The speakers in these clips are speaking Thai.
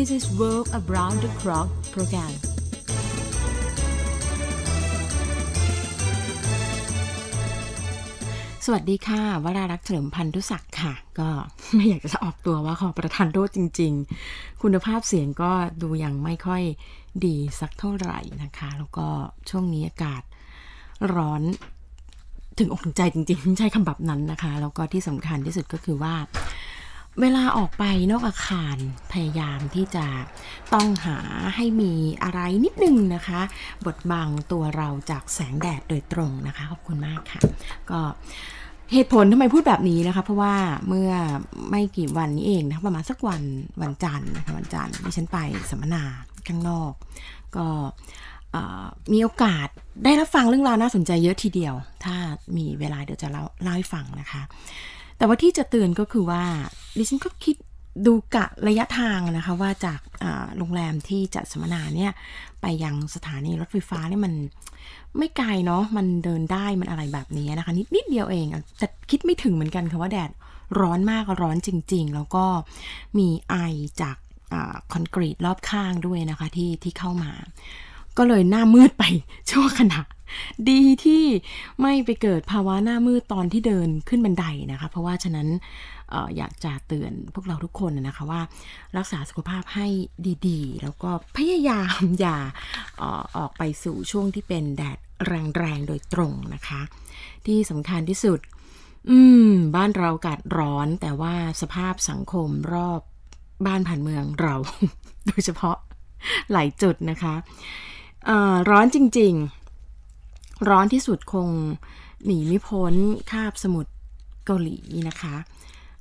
This is w o r d Around the Clock program. สวัสดีค่ะ วรารักษ์เฉลิมพันธุศักดิ์ค่ะ ก็ไม่อยากจะออกตัวว่าขอประทานโทษจริงๆ คุณภาพเสียงก็ดูยังไม่ค่อยดีสักเท่าไหร่นะคะ แล้วก็ช่วงนี้อากาศร้อนถึงอกถึงใจจริงๆใช้คำแบบนั้นนะคะ แล้วก็ที่สำคัญที่สุดก็คือว่าเวลาออกไปนอกอาคารพยายามที่จะต้องหาให้มีอะไรนิดนึงนะคะบดบังตัวเราจากแสงแดดโดยตรงนะคะ ขอบคุณมากค่ะ ก็เหตุผลทำไมพูดแบบนี้นะคะ เพราะว่าเมื่อไม่กี่วันนี้เองนะประมาณสักวันวันจันทร์นะคะวันจันทร์ที่ฉันไปสัมมนาข้างนอก ก็มีโอกาสได้รับฟังเรื่องราวน่าสนใจเยอะทีเดียว ถ้ามีเวลาเดี๋ยวจะเล่าเล่าให้ฟังนะคะแต่ว่าที่จะเตือนก็คือว่าดิฉัน ก็คิดดูกะระยะทางนะคะ ว่าจากโรงแรมที่จัดสัมมนาเนี่ยไปยังสถานีรถไฟฟ้าเนี่ยมันไม่ไกลเนาะมันเดินได้มันอะไรแบบนี้นะคะ นิดนิดเดียวเองแต่คิดไม่ถึงเหมือนกันค่ะว่าแดดร้อนมากร้อนจริง ๆ แล้วก็มีไอจากคอนกรีตรอบข้างด้วยนะคะที่ที่เข้ามา ก็เลยหน้ามืดไปชั่วขณะดีที่ไม่ไปเกิดภาวะหน้ามืดตอนที่เดินขึ้นบันไดนะคะ เพราะว่าฉะนั้นออยากจะเตือนพวกเราทุกคนนะคะว่ารักษาสุขภาพให้ดี ๆ แล้วก็พยายามอย่าออออกไปสู่ช่วงที่เป็นแดดแรงๆ โดยตรงนะคะ ที่สำคัญที่สุด อืมบ้านเราอากาศร้อนแต่ว่าสภาพสังคมรอบบ้านผ่านเมืองเราโดยเฉพาะ หลายจุดนะคะร้อนจริงๆร้อนที่สุดคงหนีไม่พ้นคาบสมุทรเกาหลีนะคะ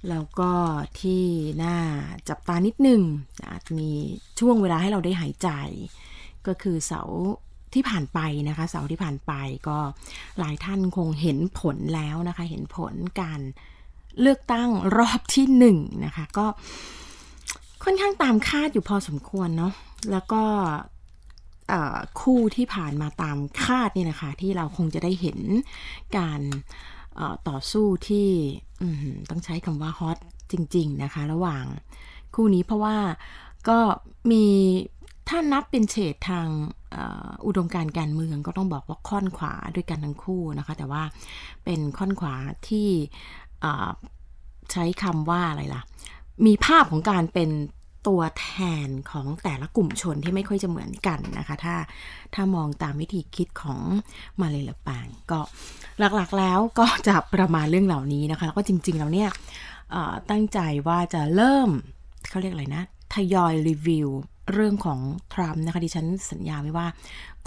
แล้วก็ที่น่าจับตานิดนึงอาจมีช่วงเวลาให้เราได้หายใจ ก็คือเสาที่ผ่านไปนะคะ เสาที่ผ่านไปก็หลายท่านคงเห็นผลแล้วนะคะ เห็นผลการเลือกตั้งรอบที่หนึ่งนะคะ ก็ค่อนข้างตามคาดอยู่พอสมควรเนาะแล้วก็คู่ที่ผ่านมาตามคาดเนี่ยนะคะ ที่เราคงจะได้เห็นการต่อสู้ที่ต้องใช้คำว่าฮอตจริงๆ นะคะ ระหว่างคู่นี้เพราะว่าก็มีถ้านับเป็นเฉดทางอุดมการการเมืองก็ต้องบอกว่าค่อนขวาด้วยกันทั้งคู่นะคะ แต่ว่าเป็นค่อนขวาที่ใช้คำว่าอะไรล่ะ มีภาพของการเป็นตัวแทนของแต่ละกลุ่มชนที่ไม่ค่อยจะเหมือนกันนะคะถ้าถ้ามองตามวิธีคิดของมาเลยลปางก็หลักๆแล้วก็จะประมาณเรื่องเหล่านี้นะคะแล้วก็จริงๆแล้วเนี่ยตั้งใจว่าจะเริ่มเขาเรียกอะไรนะ ทยอยรีวิวเรื่องของทรัมป์นะคะดิฉันสัญญาไว้ว่า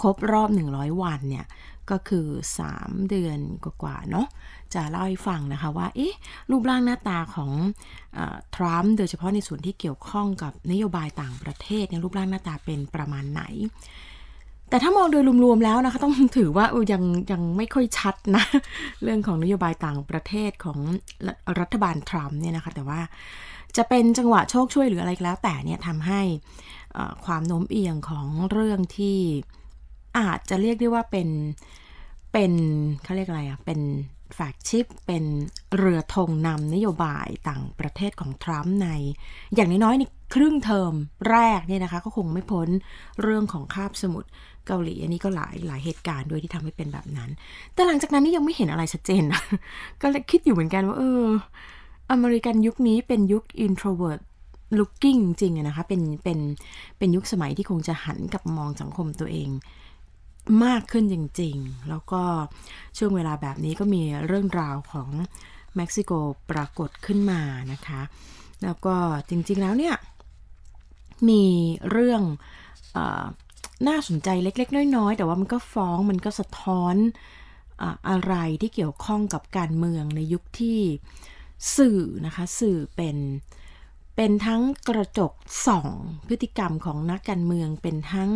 ครบรอบ 100 วันเนี่ยก็คือ 3 เดือนกว่าๆเนาะจะเล่าให้ฟังนะคะว่าเอ๊ะรูปร่างหน้าตาของอทรัมป์โดยเฉพาะในส่วนที่เกี่ยวข้องกับนโยบายต่างประเทศในรูปร่างหน้าตาเป็นประมาณไหน แต่ถ้ามองโดยรวมๆแล้วนะคะต้องถือว่ายังยังไม่ค่อยชัดนะเรื่องของนโยบายต่างประเทศของรัฐบาลทรัมป์เนี่ยนะคะแต่ว่าจะเป็นจังหวะโชคช่วยหรืออะไรก็แล้ว แต่เนี่ยทำให้ความโน้มเอียงของเรื่องที่อาจจะเรียกได้ว่าเป็น เป็นเขาเรียกอะไรอะเป็นแฟกชิป เป็นเรือธงนำนโยบายต่างประเทศของทรัมป์ใน อย่างน้อยๆในครึ่งเทอมแรกเนี่ยนะคะ ก็คงไม่พ้นเรื่องของคาบสมุทรเกาหลีอันนี้ก็หลายหลายเหตุการณ์ ด้วยที่ทำให้เป็นแบบนั้น แต่หลังจากนั้นนี่ยังไม่เห็นอะไรชัดเจน ก็เลยคิดอยู่เหมือนกันว่าเอออเมริกันยุคนี้เป็นยุค introvert looking จริงนะคะเป็นเป็นเป็นยุคสมัยที่คงจะหันกลับมองสังคมตัวเองมากขึ้นจริงๆ แล้วก็ช่วงเวลาแบบนี้ก็มีเรื่องราวของเม็กซิโกปรากฏขึ้นมานะคะ แล้วก็จริงๆแล้วเนี่ย มีเรื่องอน่าสนใจเล็กๆ น้อยๆ แต่ว่ามันก็ฟ้องมันก็สะท้อนออะไรที่เกี่ยวข้องกับการเมืองในยุคที่สื่อนะคะ สื่อเป็นเป็นทั้งกระจกส่อง พฤติกรรมของนักการเมือง เป็นทั้ง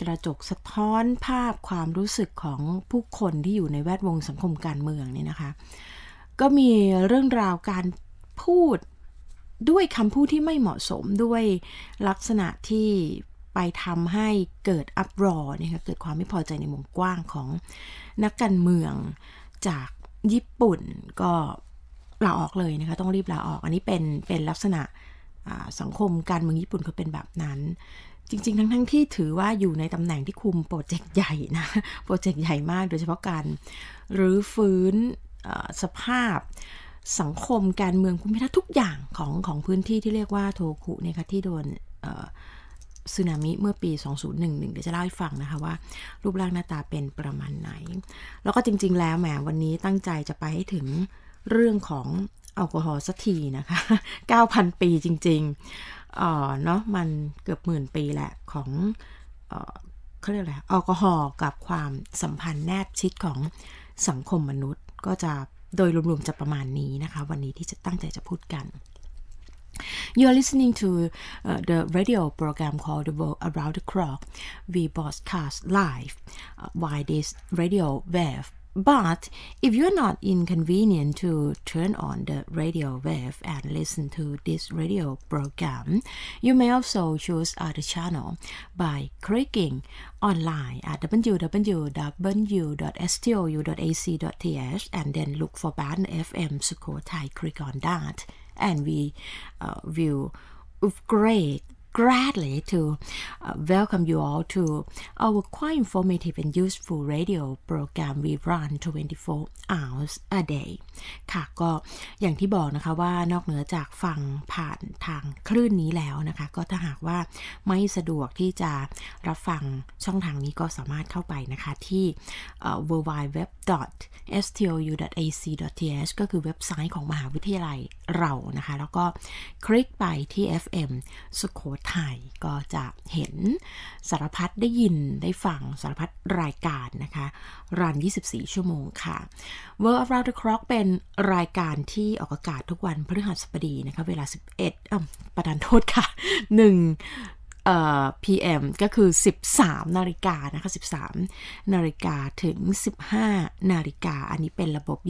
กระจกสะท้อนภาพความรู้สึกของผู้คนที่อยู่ในแวดวงสังคมการเมืองเนี่ยนะคะก็มีเรื่องราวการพูดด้วยคำพูดที่ไม่เหมาะสมด้วยลักษณะที่ไปทำให้เกิดอัปรอเนี่ยค่ะเกิดความไม่พอใจในวงกว้างของนักการเมืองจากญี่ปุ่นก็ลาออกเลยนะคะต้องรีบลาออกอันนี้เป็นเป็นลักษณะสังคมการเมืองญี่ปุ่นเขาเป็นแบบนั้น จริง ๆ ทั้งๆทที่ถือว่าอยู่ในตำแหน่งที่คุมโปรเจกต์ใหญ่นะ โปรเจกต์ใหญ่มากโดยเฉพาะการหรือฟื้นสภาพสังคมการเมืองคุณพิทักษ์ทุกอย่างของของพื้นที่ที่เรียกว่าโทคุเนี่ยคะที่โดนสึนามิเมื่อปี 2011 เดี๋ยวจะเล่าให้ฟังนะคะว่า รูปร่างหน้าตาเป็นประมาณไหน แล้วก็จริง ๆ แล้วแหมวันนี้ตั้งใจจะไปให้ถึงเรื่องของแอลกอฮอล์สักทีนะคะ 9,000 ปีจริงๆเนาะ มันเกือบหมื่นปีแหละของเขาเรียกอะไร แอลกอฮอล์กับความสัมพันธ์แนบชิดของสังคมมนุษย์ก็จะโดยรวมๆ จะประมาณนี้นะคะวันนี้ที่จะตั้งใจจะพูดกัน You are listening to uh, the radio program called The World Around the Clock. We broadcast live uh, via this radio wave But if you're not inconvenient to turn on the radio wave and listen to this radio program, you may also choose other channel by clicking online at www.stu.ac.th and then look for Band FM Sukhothai. Click on that and we uh, will upgrade gladly to uh, welcome you all to our quite informative and useful radio program we run 24 hours a day ค่ะก็อย่างที่บอกนะคะว่านอกเหนือจากฟังผ่านทางคลื่นนี้แล้วนะคะ ก็ถ้าหากว่าไม่สะดวกที่จะรับฟังช่องทางนี้ก็สามารถเข้าไปนะคะ ที่ w w w s t o u a c t h ก็คือเว็บไซต์ของมหาวิทยาลัยเรานะคะ แล้วก็คลิกไปที่ FM สุโขไทยก็จะเห็นสารพัดได้ยินได้ฟังสารพัดรายการนะคะ รัน 24 ชั่วโมงค่ะ World Around the Clock เป็นรายการที่ออกอากาศทุกวันพฤหัสบดีนะคะเวลา 11เอ่อประดานโทษค่ะ1 PM ก็คือ 13 นาฬิกานะคะ 13 นาฬิกาถึง 15 นาฬิกา อันนี้เป็นระบบ 24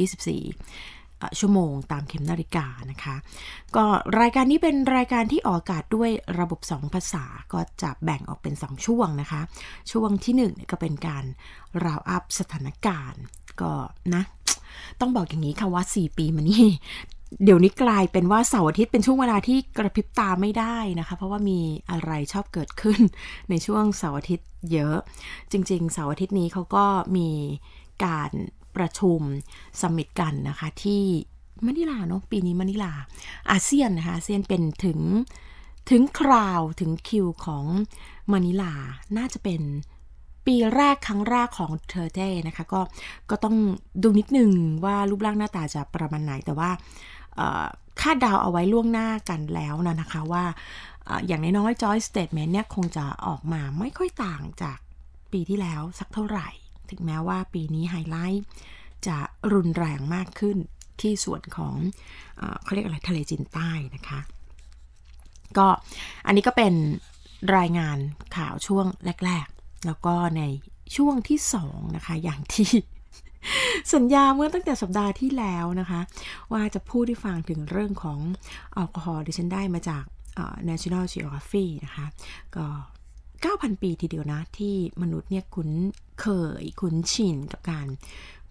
ชั่วโมงตามเข็มนาฬิกานะคะ ก็รายการนี้เป็นรายการที่ออกอากาศด้วยระบบ 2 ภาษาก็จะแบ่งออกเป็น2ช่วงนะคะ ช่วงที่ 1 ก็เป็นการ ราวอัพสถานการณ์ก็นะต้องบอกอย่างนี้ค่ะว่า 4 ปีมานี้เดี๋ยวนี้กลายเป็นว่าเสาร์อาทิตย์เป็นช่วงเวลาที่กระพริบตาไม่ได้นะคะ เพราะว่ามีอะไรชอบเกิดขึ้นในช่วงเสาร์อาทิตย์เยอะ จริงๆเสาร์อาทิตย์นี้เขาก็มีการประชุมสมิตกันนะคะที่มะนิลาเนาะปีนี้มะนิลาอาเซียนนะคะอาเซียนเป็นถึงถึงคราวถึงคิวของมะนิลา น่าจะเป็นปีแรกครั้งแรกของเธอเจ้นะคะก็ก็ต้องดูนิดนึงว่ารูปร่างหน้าตาจะประมาณไหนแต่ว่าคาดดาวเอาไว้ล่วงหน้ากันแล้วนะนะคะว่าอย่างน้อยๆจอยสเตทเมนต์เนี่ยคงจะออกมาไม่ค่อยต่างจากปีที่แล้วสักเท่าไหร่ถึงแม้ว่าปีนี้ไฮไลท์จะรุนแรงมากขึ้นที่ส่วนของเขาเรียกอะไรทะเลจีนใต้นะคะ ก็อันนี้ก็เป็นรายงานข่าวช่วงแรกๆ แล้วก็ในช่วงที่2นะคะอย่างที่สัญญาเมื่อตั้งแต่สัปดาห์ที่แล้วนะคะ ว่าจะพูดให้ฟังถึงเรื่องของแอลกอฮอล์ที่ฉันได้มาจาก National Geography นะคะก็ 9,000 ปีทีเดียวนะที่มนุษย์เนี่ยคุ้นเคยคุ้นชินกับการ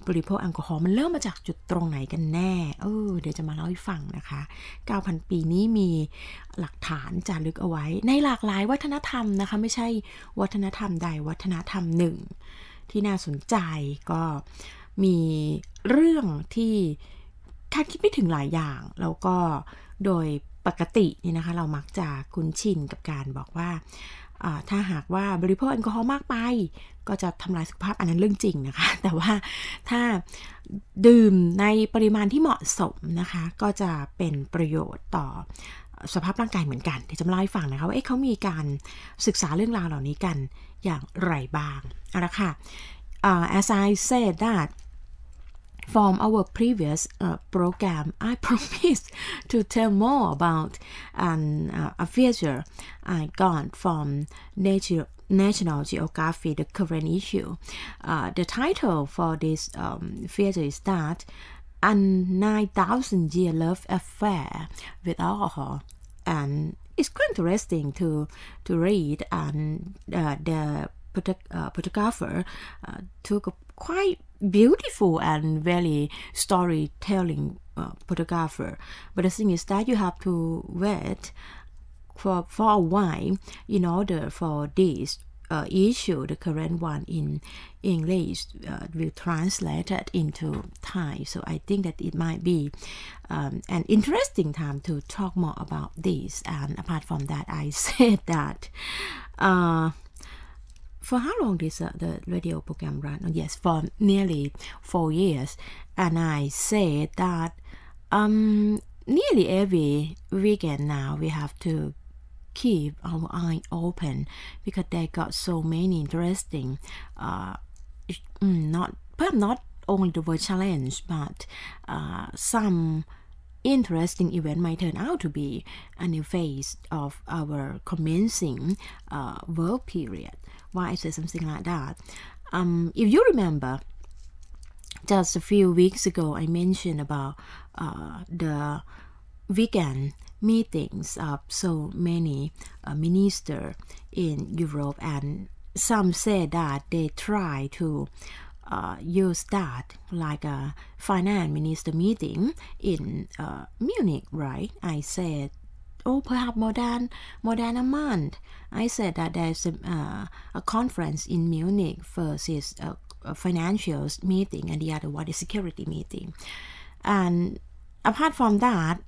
บริโภคแอลกอฮอล์มันเริ่มมาจากจุดตรงไหนกันแน่ เออเดี๋ยวจะมาเล่าให้ฟังนะคะ 9,000 ปีนี้มีหลักฐานจารึกเอาไว้ ในหลากหลายวัฒนธรรมนะคะ ไม่ใช่วัฒนธรรมใดวัฒนธรรมหนึ่ง ที่น่าสนใจก็มีเรื่องที่คาดคิดไม่ถึงหลายอย่าง แล้วก็โดยปกตินี่นะคะ เรามักจะคุ้นชินกับการบอกว่าถ้าหากว่าบริโภคแอลกอฮอล์มากไปก็จะทำลายสุขภาพอันนั้นเรื่องจริงนะคะ แต่ว่าถ้าดื่มในปริมาณที่เหมาะสมนะคะ ก็จะเป็นประโยชน์ต่อสภาพร่างกายเหมือนกันเดี๋ยวจะเล่าให้ฟังนะคะว่าเอ๊ะเขามีการศึกษาเรื่องราวเหล่านี้กันอย่างไรบ้างเอาละค่ะ uh, as I said that from our previous uh, program, I promised to tell more about um, uh, a feature I got from Nature, National Geography, the current issue. Uh, the title for this um, feature is that a 9,000 year love affair with alcohol and it's quite interesting to to read and uh, the uh, photographer uh, took quite beautiful and very storytelling uh, photographer. But the thing is that you have to wait for for a while in order for this uh, issue, the current one in English, uh, will translate it into Thai. So I think that it might be um, an interesting time to talk more about this. And apart from that, I said that. Uh, for how long did uh, the radio program run? Oh, yes, for nearly four years. And I say that um, nearly every weekend now we have to keep our eye open because they got so many interesting, uh, mm, not but not only the word challenge, but uh, some interesting event might turn out to be a new phase of our commencing uh, world period. Why I or something like that. Um, if you remember, just a few weeks ago, I mentioned about uh, the weekend meetings of so many uh, ministers in Europe, and some said that they try to uh, use that like a finance minister meeting in uh, Munich, right? I said oh, perhaps more than more than a month. I said that there's a, uh, a conference in Munich. First is a, uh, a financial meeting, and the other one is security meeting. And apart from that,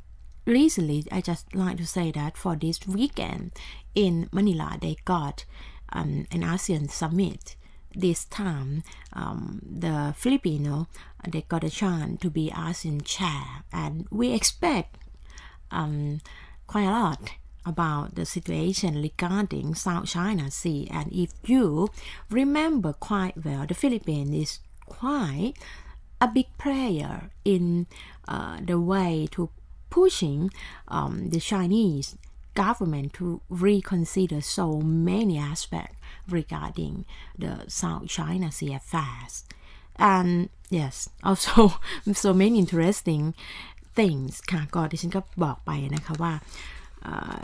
recently I just like to say that for this weekend in Manila, they got um, an ASEAN summit. This time, um, the Filipino they got a chance to be ASEAN chair, and we expect um, quite a lot about the situation regarding South China Sea. And if you remember quite well, the Philippines is quite a big player in uh, the way to pushing um, the Chinese government to reconsider so many aspects regarding the South China Sea affairs. And yes, also so many interesting things ค่ะก่อนที่ฉันก็บอกไปนะคะว่า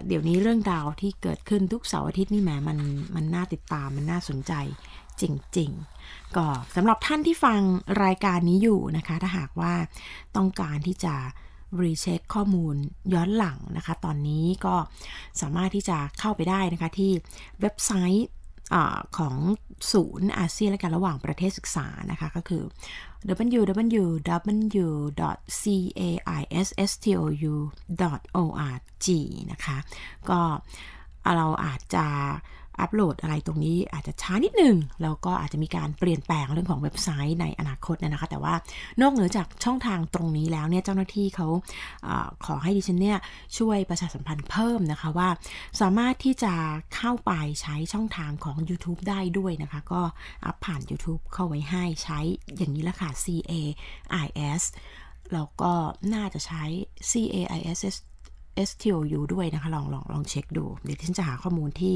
เดี๋ยวนี้เรื่องดาวที่เกิดขึ้นทุกเสาร์อาทิตย์นี่แหมมันมันน่าติดตามมันน่าสนใจจริงๆ ก็สำหรับท่านที่ฟังรายการนี้อยู่นะคะถ้าหากว่าต้องการที่จะรีเช็คข้อมูลย้อนหลังนะคะตอนนี้ก็สามารถที่จะเข้าไปได้นะคะที่เว็บไซต์อของศูนย์อาเซียนและการระหว่างประเทศศึกษานะคะก็คือ www.caistou.org นะคะ ก็เราอาจจะอัปโหลดอะไรตรงนี้อาจจะช้านิดนึงแล้วก็อาจจะมีการเปลี่ยนแปลงเรื่องของเว็บไซต์ในอนาคตนะคะ แต่ว่านอกเหนือจากช่องทางตรงนี้แล้วเนี่ยเจ้าหน้าที่เขาอขอให้ดิฉันเนี่ยช่วยประชาสัมพันธ์เพิ่มนะคะว่า สามารถที่จะเข้าไปใช้ช่องทางของ YouTube ได้ด้วยนะคะ ก็อัพผ่าน YouTube เข้าไว้ให้ใช้อย่างนี้ละค่ะ C A I S แล้วก็น่าจะใช้ C A I S S STOU ด้วยนะคะลองลองลองเช็คดู เดี๋ยวฉันจะหาข้อมูลที่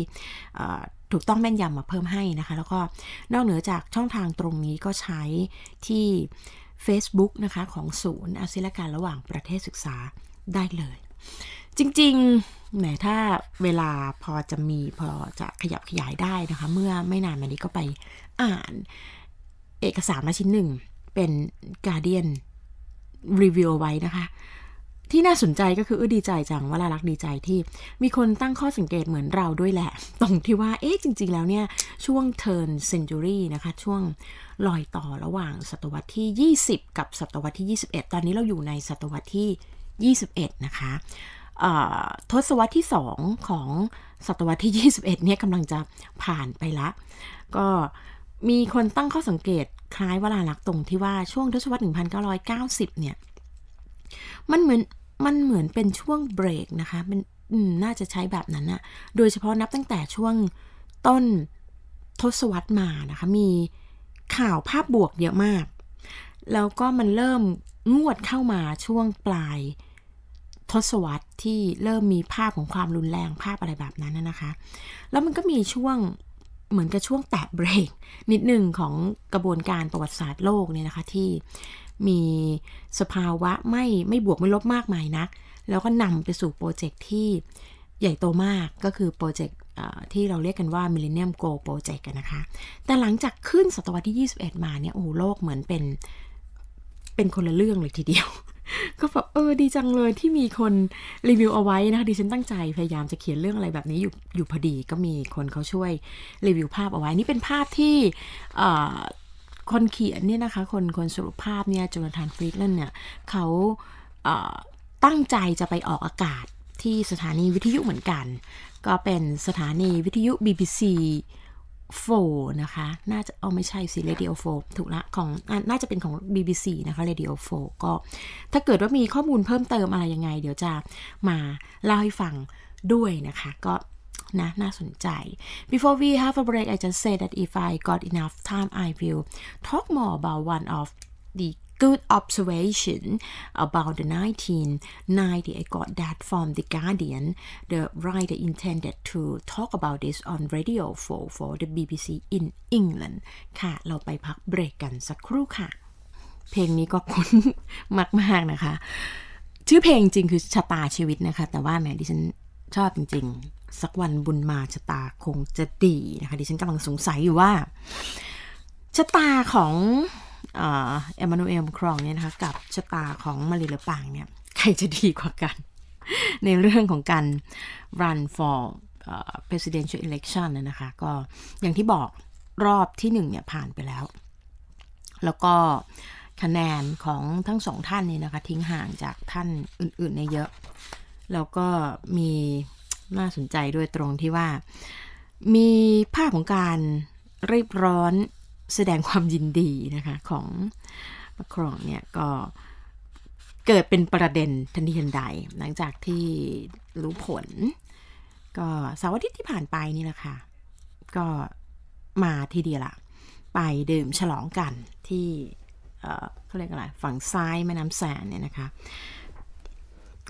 ถูกต้องแม่นยำมาเพิ่มให้นะคะ แล้วก็นอกเหนือจากช่องทางตรงนี้ก็ใช้ที่ Facebook นะคะ ของศูนย์อาเซียนการระหว่างประเทศศึกษาได้เลย จริงๆแหมถ้าเวลาพอจะมีพอจะขยับขยายได้นะคะ เมื่อไม่นานมานี้ก็ไปอ่านเอกสารมาชิ้นหนึ่ง เป็น Guardian รีวิวไว้นะคะที่น่าสนใจก็คือดีใจจังวาลารักดีใจที่มีคนตั้งข้อสังเกตเหมือนเราด้วยแหละ ตรงที่ว่าเอ๊ะจริงๆแล้วเนี่ย ช่วงเทิร์นเซนจูรี่นะคะช่วงลอยต่อระหว่างศตวรรษที่ 20 กับศตวรรษที่ 21 ตอนนี้เราอยู่ในศตวรรษที่ 21นะคะทศวรรษที่ 2 ของศตวรรษที่ 21เนี่ยกำลังจะผ่านไปละก็มีคนตั้งข้อสังเกตคล้ายวลาลักตรงที่ว่าช่วงทศวรรษ1990เนี่ยมันเหมือนมันเหมือนเป็นช่วงเบรกนะคะมันมน่าจะใช้แบบนั้นอะโดยเฉพาะนับตั้งแต่ช่วงต้นทศวรรษมานะคะ มีข่าวภาพบวกเยอะมาก แล้วก็มันเริ่มงวดเข้ามาช่วงปลายทศวรรษที่เริ่มมีภาพของความรุนแรงภาพอะไรแบบนั้นนะคะ แล้วมันก็มีช่วงเหมือนกับช่วงแตะเบรกนิดหนึ่งของกระบวนการประวัติศาสตร์โลกเนี่ยนะคะที่มีสภาวะไม่ไม่บวกไม่ลบมากมายนักแล้วก็นำไปสู่โปรเจกต์ที่ใหญ่โตมาก ก็คือโปรเจกต์ที่เราเรียกกันว่า Millennium g o Project กันนะคะ แต่หลังจากขึ้นศตวรรษที่ 21 มาเนี่ย โอ้โลกเหมือนเป็นเป็นคนละเรื่องเลยทีเดียว ก็แบบเออ ดีจังเลยที่มีคนรีวิวเอาไว้นะคะดิฉันตั้งใจพยายามจะเขียนเรื่องอะไรแบบนี้ อยู่อยู่พอดี ก็มีคนเขาช่วยรีวิวภาพเอาไว้ นี่เป็นภาพที่คนเขียนเนี่ยนะคะคนคนสรุปภาพเนี่ยจูนทานฟรีดเลน์เนี่ยเขาตั้งใจจะไปออกอากาศที่สถานีวิทยุเหมือนกัน ก็เป็นสถานีวิทยุ BBC 4นะคะน่าจะเอาไม่ใช่สิ Radio 4ถูกละของน่าจะเป็นของ BBC นะคะ Radio 4ก็ถ้าเกิดว่ามีข้อมูลเพิ่มเติมอะไรยังไงเดี๋ยวจะมาเล่าให้ฟังด้วยนะคะก็นะน่าสนใจ before we have a break I just say that if I got enough time I will talk more about one of the good observation about the 1990 I got that from The Guardian. The writer intended to talk about this on Radio 4 for the BBC in England. ค่ะ เราไปพักเบรกกันสักครู่ค่ะ เพลงนี้ก็คุ้นมาก ๆ นะคะ ชื่อเพลงจริงคือชะตาชีวิตนะคะ แต่ว่าแหมดิฉันชอบจริง ๆสักวันบุญมาชะตาคงจะดีนะคะ ดิฉันกำลังสงสัยอยู่ว่าชะตาของ เอมมานูเอลครองเนี่ยนะคะ กับชะตาของมารีเลปังเนี่ย ใครจะดีกว่ากัน ในเรื่องของการ run for presidential election นะคะ ก็อย่างที่บอกรอบที่หนึ่งเนี่ยผ่านไปแล้ว แล้วก็คะแนนของทั้งสองท่านนี่นะคะ ทิ้งห่างจากท่านอื่นๆในเยอะ แล้วก็มีน่าสนใจด้วยตรงที่ว่ามีภาพของการรีบร้อนแสดงความยินดีนะคะของมาครองเนี่ยก็เกิดเป็นประเด็นทันทีทันใด หลังจากที่รู้ผลก็สาาทิตย์ที่ผ่านไปนี่แหละค่ะก็มาทีเดียวละไปดื่มฉลองกันที่เขาเรียกอะไรฝั่งซ้ายแม่น้ำแสนเนี่ยนะคะ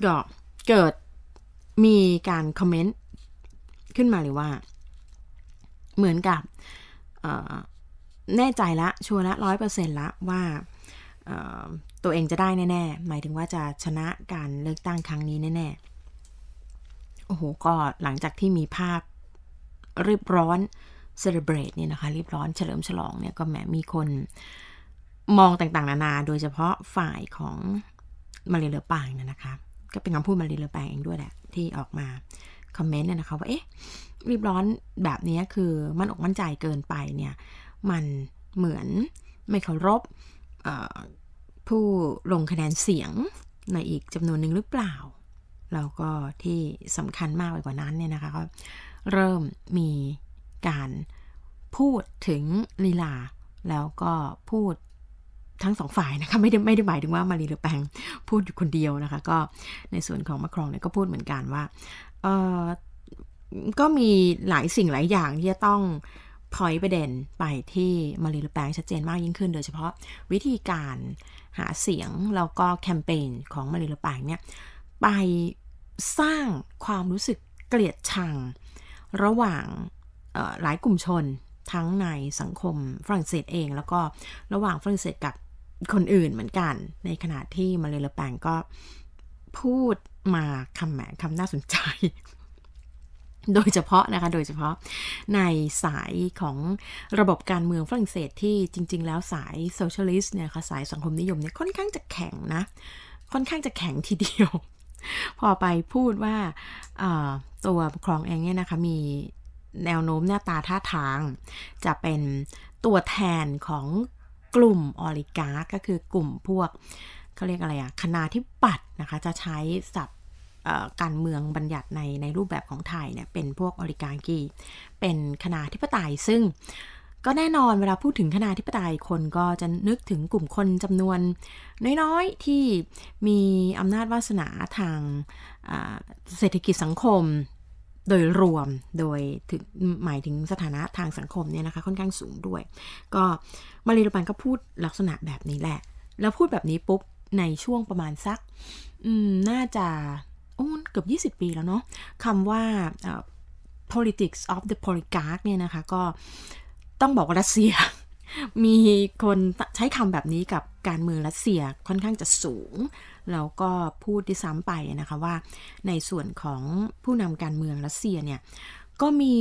ก็เกิดมีการคอมเมนต์ขึ้นมาเลยว่า เหมือนกับแน่ใจละชัวร์ละร้อยเปอร์เซ็นต์ละว่าตัวเองจะได้แน่ๆหมายถึงว่าจะชนะการเลือกตั้งครั้งนี้แน่ๆโอ้โห ก็หลังจากที่มีภาพรีบร้อนเซเลบรตเนี่ยนะคะรีบร้อนเฉลิมฉลองเนี่ยก็แหมมีคนมองต่างๆ นานา โดยเฉพาะฝ่ายของมาเรียเลอปางนนะคะก็เป็นคำพูดมาเรียเลอปางเองด้วยแหละที่ออกมาคอมเมนต์เนะคะว่า เอ๊ะ รีบร้อนแบบนี้คือมันอกมั่นใจเกินไปเนี่ย มันเหมือนไม่เคารพผู้ลงคะแนนเสียงในอีกจำนวนหนึ่งหรือเปล่า แล้วก็ที่สำคัญมากไปกว่านั้นเนี่ยนะคะก็เริ่มมีการพูดถึงลีลา แล้วก็พูดทั้งสองฝ่ายนะคะ ไม่ได้ไม่ได้หมายถึงว่ามารีเลอแปงพูดอยู่คนเดียวนะคะ ก็ในส่วนของมาครองเนี่ยก็พูดเหมือนกันว่าเออก็มีหลายสิ่งหลายอย่างที่จะต้องพอยประเด็นไปที่มารีเลแปงชัดเจนมากยิ่งขึ้นโดยเฉพาะวิธีการหาเสียงแล้วก็แคมเปญของมารีเลแปงเนี่ย ไปสร้างความรู้สึกเกลียดชัง ระหว่างหลายกลุ่มชนทั้งในสังคมฝรั่งเศสเอง แล้วก็ระหว่างฝรั่งเศสกับคนอื่นเหมือนกัน ในขณะที่มาเลเลแปงก็พูดมาคำแหมคำน่าสนใจ โดยเฉพาะนะคะโดยเฉพาะในสายของระบบการเมืองฝรั่งเศสที่จริง ๆ แล้วสายโซเชียลิสต์เนี่ยค่ะสายสังคมนิยมเนี่ยค่อนข้างจะแข็งนะ ค่อนข้างจะแข็งทีเดียว พอไปพูดว่าตัวครองเองเนี่ยนะคะ มีแนวโน้มหน้าตาท่าทาง จะเป็นตัวแทนของกลุ่มออลิการ์ก็คือกลุ่มพวกเขาเรียกอะไรอะคณะที่ปัดนะคะ จะใช้ศัพท์การเมืองบัญญัติในในรูปแบบของไทยเนี่ยเป็นพวกออริการกีเป็นคณะธิปไตย ซึ่งก็แน่นอนเวลาพูดถึงคณะธิปไตยคนก็จะนึกถึงกลุ่มคนจำนวนน้อยๆที่มีอำนาจวาสนาทางเศรษฐกิจสังคมโดยรวมโดยถึงหมายถึงสถานะทางสังคมเนี่ยนะคะ ค่อนข้างสูงด้วย ก็มารีโรปันก็พูดลักษณะแบบนี้แหละ แล้วพูดแบบนี้ปุ๊บในช่วงประมาณสักน่าจะโอ้เกือบ 20 ปีแล้วเนาะคำว่า politics of the polygarch เนี่ยนะคะก็ต้องบอกว่ารัสเซีย มีคนใช้คำแบบนี้กับการเมืองรัสเซียค่อนข้างจะสูง แล้วก็พูดที่ซ้ำไปนะคะว่าในส่วนของผู้นำการเมืองรัสเซียเนี่ย ก็มี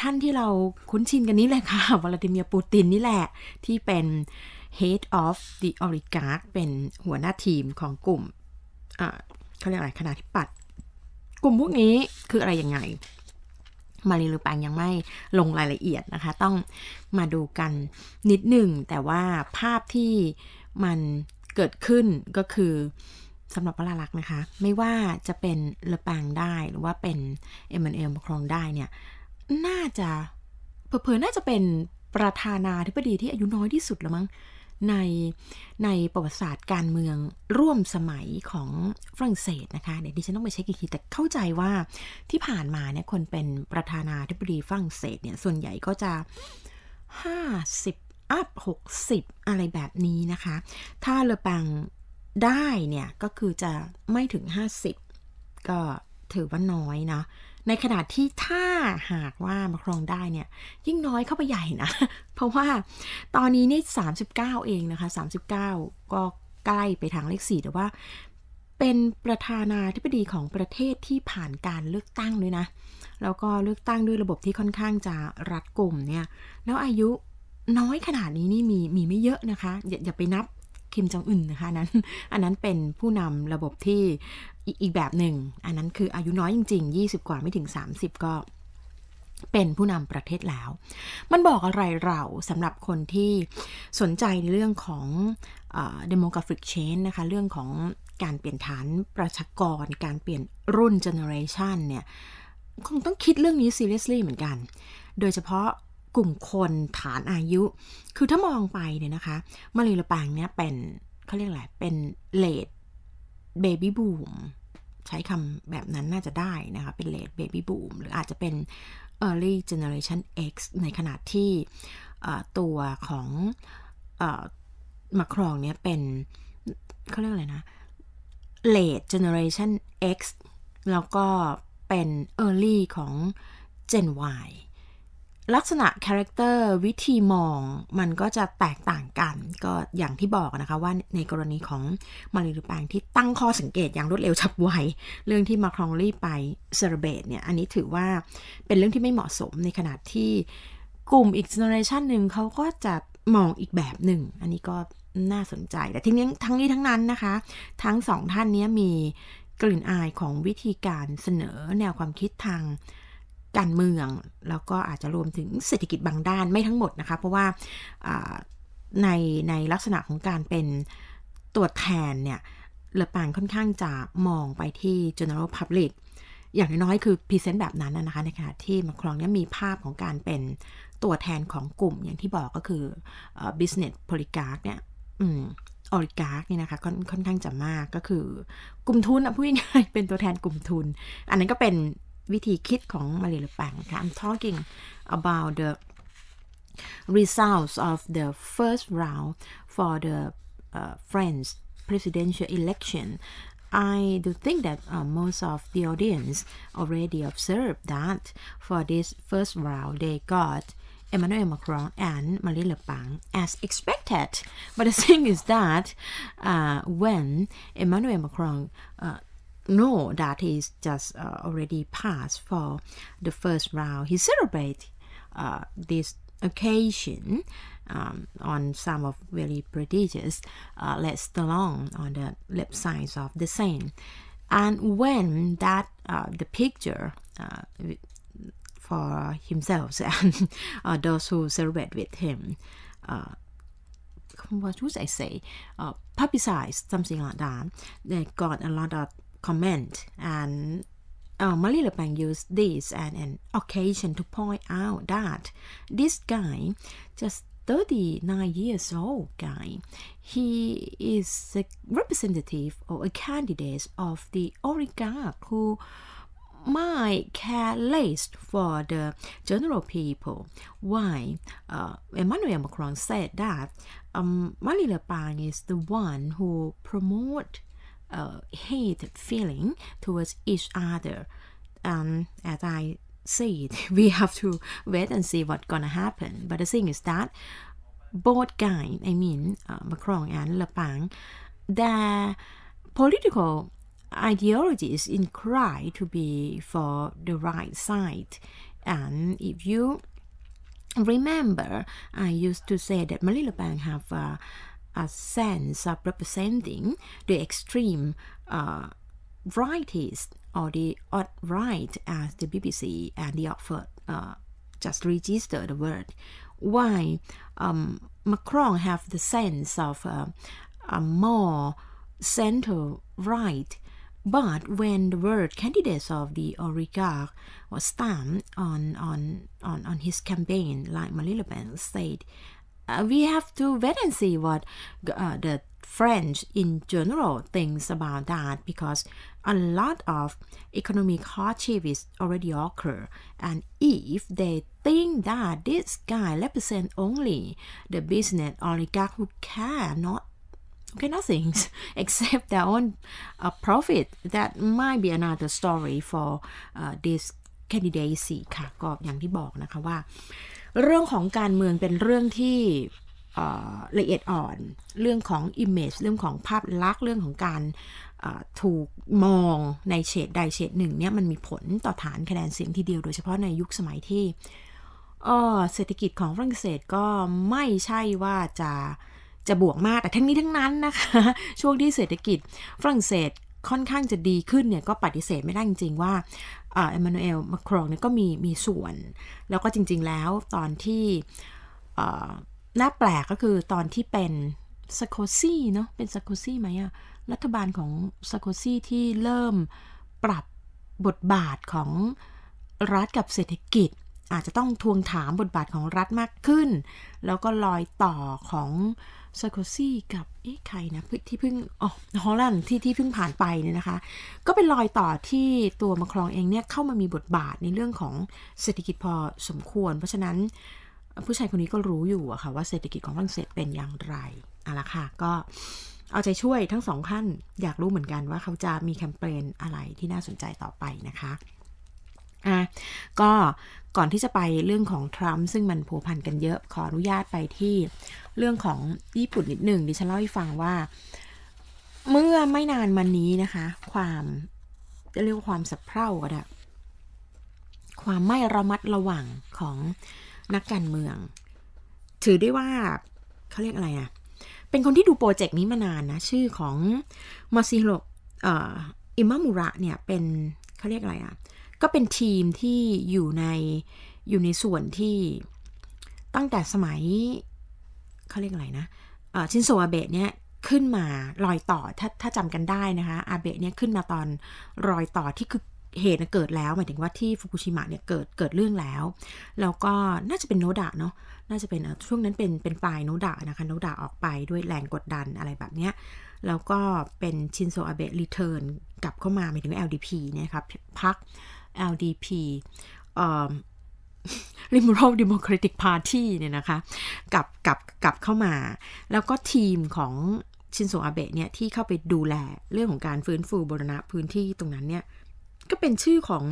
ท่านที่เราคุ้นชินกันนี้แหละค่ะวลาดิเมียร์ปูตินนี่แหละที่เป็น head of the oligarch เป็นหัวหน้าทีมของกลุ่มเขาเรียกอะไรคณะทิปัดกลุ่มพวกนี้คืออะไรยังไงมารีลูปังยังไม่ลงรายละเอียดนะคะ ต้องมาดูกันนิดหนึ่ง แต่ว่าภาพที่มันเกิดขึ้นก็คือสำหรับพระลักษ์นะคะ ไม่ว่าจะเป็นเลปังได้หรือว่าเป็น M&M ปกครองได้เนี่ย น่าจะเผลอๆ น่าจะเป็นประธานาธิบดีที่อายุน้อยที่สุดแล้วมั้งในในประวัติศาสตร์การเมืองร่วมสมัยของฝรั่งเศสนะคะ เดี๋ยวดิฉันต้องไปเช็คอีกที แต่เข้าใจว่าที่ผ่านมาเนี่ยคนเป็นประธานาธิบดีฝรั่งเศส เนี่ยส่วนใหญ่ก็จะ 50อัพ60 อะไรแบบนี้นะคะ ถ้าเลปังได้เนี่ย ก็คือจะไม่ถึง 50 ก็ถือว่าน้อยนะในขณะที่ถ้าหากว่ามาครองได้เนี่ยยิ่งน้อยเข้าไปใหญ่นะเพราะว่าตอนนี้นี่39 เองนะคะ 39 ก็ใกล้ไปทางเลข4แต่ว่า เป็นประธานาธิบดีของประเทศที่ผ่านการเลือกตั้งด้วยนะ แล้วก็เลือกตั้งด้วยระบบที่ค่อนข้างจะรัดกุมเนี่ยแล้วอายุน้อยขนาดนี้นี่มีมีไม่เยอะนะคะอย่าอย่าไปนับคิมจองอึนนะคะนั้นอันนั้นเป็นผู้นำระบบที่อีกแบบหนึ่ง อันนั้นคืออายุน้อยจริง ๆ 20 กว่าไม่ถึง 30 ก็เป็นผู้นำประเทศแล้ว มันบอกอะไรเราสำหรับคนที่สนใจเรื่องของเดโมกราฟิกเชนนะคะ เรื่องของการเปลี่ยนฐานประชากรการเปลี่ยนรุ่นเจเน r เรชันเนี่ย คงต้องคิดเรื่องนี้ซีเรียสลี่เหมือนกัน โดยเฉพาะกลุ่มคนฐานอายุ คือถ้ามองไปเนี่ยนะคะมาเลเลปางเนี่ยเป็นเขาเรียกอะไร เป็นเล e เบบี้บูมใช้คำแบบนั้นน่าจะได้นะคะเป็นเลดเบบี้บูมหรืออาจจะเป็น Early Generation X ในขนาดที่ตัวของมาครองเนี้ยเป็นเขาเรียกอะไรนะ late generation X แล้วก็เป็น early ของ Gen Y ลักษณะคาแรคเตอร์วิธีมองมันก็จะแตกต่างกันก็อย่างที่บอกนะคะว่าในกรณีของมาริลูแปงที่ตั้งข้อสังเกตอย่างรวดเร็วฉับไวเรื่องที่มาครองรีไปเซอร์เบตเนี่ยอันนี้ถือว่าเป็นเรื่องที่ไม่เหมาะสมในขณะที่กลุ่มอีกเจเนอเรชันหนึ่งเขาก็จะมองอีกแบบหนึ่ง อันนี้ก็น่าสนใจแต่ทีนี้ทั้งนี้ทั้งนั้นนะคะ ทั้งสองท่านนี้มีกลิ่นอายของวิธีการเสนอแนวความคิดทางการเมืองแล้วก็อาจจะรวมถึงเศรษฐกิจบางด้านไม่ทั้งหมดนะคะเพราะว่าในในลักษณะของการเป็นตัวแทนเนี่ยเลปางค่อนข้างจะมองไปที่ general public อย่างน้อยๆ คือพรีเซนต์แบบนั้นนะคะในขณะที่มาครองเนี่ยมีภาพของการเป็นตัวแทนของกลุ่มอย่างที่บอกก็คือ business oligarch เนี่ยอืมออริกานี่นะคะค่อนค่อนข้างจะมากก็คือกลุ่มทุนอ่ะพูดง่ายๆเป็นตัวแทนกลุ่มทุน อันนั้นก็เป็นวิธีคิดของมาเรียลปังค่ะ I'm talking about the results of the first round for the uh, French presidential election I do think that uh, most of the audience already observed that for this first round they got Emmanuel Macron and Marie Le Pen as expected. But the thing is that uh, when Emmanuel Macron uh, no, that he's just uh, already passed for the first round. He celebrates uh, this occasion um, on some of very prodigious, uh, let's along on the lip signs of the same And when that uh, the picture uh, for himself and uh, those who celebrate with him uh, what would I say, uh, publicized, something like that. They got a lot of comment and uh, Marie Le Pen used this as an occasion to point out that this guy, just 39 years old guy, he is a representative or a candidate of the oligarch who might care less for the general people. Why? Uh, Emmanuel Macron said that um, Marie Le Pen is the one who promote uh, hate feeling towards each other. Um, as I said, we have to wait and see what's gonna happen. But the thing is that both guys, I mean uh, Macron and Le Pen, their political ideologies incline to be for the right side. And if you remember, I used to say that Marie Le Pen have uh, a uh, sense of representing the extreme uh, rightist or the odd right as uh, the BBC and the Oxford uh, just registered the word. Why um, Macron have the sense of uh, a more center right, but when the word candidates of the Origard was stamped on, on, on, on his campaign, like Marie Le Pen said, uh, we have to wait and see what uh, the French in general thinks about that because a lot of economic hardship is already occur and if they think that this guy represent only the business oligarch who care not okay nothing except their own uh, profit that might be another story for uh, this candidacy ค่ะก็อย่างที่บอกนะคะว่าเรื่องของการเมืองเป็นเรื่องที่ละเอียดอ่อน เรื่องของ image เรื่องของภาพลักษณ์ เรื่องของการถูกมองในเฉดใดเฉดหนึ่งเนี่ยมันมีผลต่อฐานคะแนนเสียงทีเดียวโดยเฉพาะในยุคสมัยที่ เศรษฐกิจของฝรั่งเศสก็ไม่ใช่ว่าจะจะบวกมากแต่ทั้งนี้ทั้งนั้นนะคะ ช่วงที่เศรษฐกิจฝรั่งเศสค่อนข้างจะดีขึ้นเนี่ยก็ปฏิเสธไม่ได้จริงๆว่าเอมมานูเอลมาครองเนี่ยก็มีมีส่วนแล้วก็จริงๆแล้วตอนที่น่าแปลกก็คือตอนที่เป็นสโคซี่เนาะเป็นสโคซี่ไหมอะรัฐบาลของสโคซี่ที่เริ่มปรับบทบาทของรัฐกับเศรษฐกิจ อาจจะต้องทวงถามบทบาทของรัฐมากขึ้นแล้วก็ลอยต่อของสโคซี่กับเอ๊ะใครนะที่เพิ่งอ๋อฮอลแลนด์ที่ที่เพิ่งผ่านไปเนี่ยนะคะ ก็เป็นรอยต่อที่ตัวมาครองเองเนี่ยเข้ามามีบทบาทในเรื่องของเศรษฐกิจพอสมควร เพราะฉะนั้นผู้ชายคนนี้ก็รู้อยู่อะค่ะว่าเศรษฐกิจของฝรั่งเศสเป็นอย่างไรเอาละค่ะก็ เอาใจช่วยทั้งสองท่านอยากรู้เหมือนกันว่าเขาจะมีแคมเปญอะไรที่น่าสนใจต่อไปนะคะอ่ะ ก็ก่อนที่จะไปเรื่องของทรัมป์ซึ่งมันผัวพันกันเยอะขออนุญาตไปที่เรื่องของญี่ปุ่นนิดหนึ่งดิฉันเล่าให้ฟังว่า เมื่อไม่นานมานี้นะคะ ความจะเรียกว่าความสะเพร่าก็ได้ความไม่ระมัดระวังของนักการเมือง ถือได้ว่าเขาเรียกอะไรอะเป็นคนที่ดูโปรเจกต์นี้มานานนะ ชื่อของมาซิโรอิมามูระเนี่ยเป็นเขาเรียกอะไรอะก็เป็นทีมที่อยู่ในอยู่ในส่วนที่ตั้งแต่สมัยเขาเรียกอะไรนะชินโซอาเบะเนี่ยขึ้นมาลอยต่อถ้าถ้าจำกันได้นะคะอาเบะเนี่ยขึ้นมาตอนรอยต่อที่คือเหตุเกิดแล้วหมายถึงว่าที่ฟุกุชิมะเนี่ยเกิดเกิดเรื่องแล้วแล้วก็น่าจะเป็นโนดะเนาะน่าจะเป็นช่วงนั้นเป็นเป็นปลายโนดะนะคะโนดะออกไปด้วยแรงกดดันอะไรแบบเนี้ยแล้วก็เป็นชินโซอาเบะรีเทิร์นกลับเข้ามาหมายถึง LDP เนี่ยครับพัก LDP l i b e r ดิโมคราติกพาร์ตี้เนี่ยนะคะกับกับกับเข้ามา แล้วก็ทีมของชินโซอาเบะเนี่ย ที่เข้าไปดูแลเรื่องของการฟื้นฟูบรณะพื้นที่ตรงนั้นเนี่ย ก็เป็นชื่อของ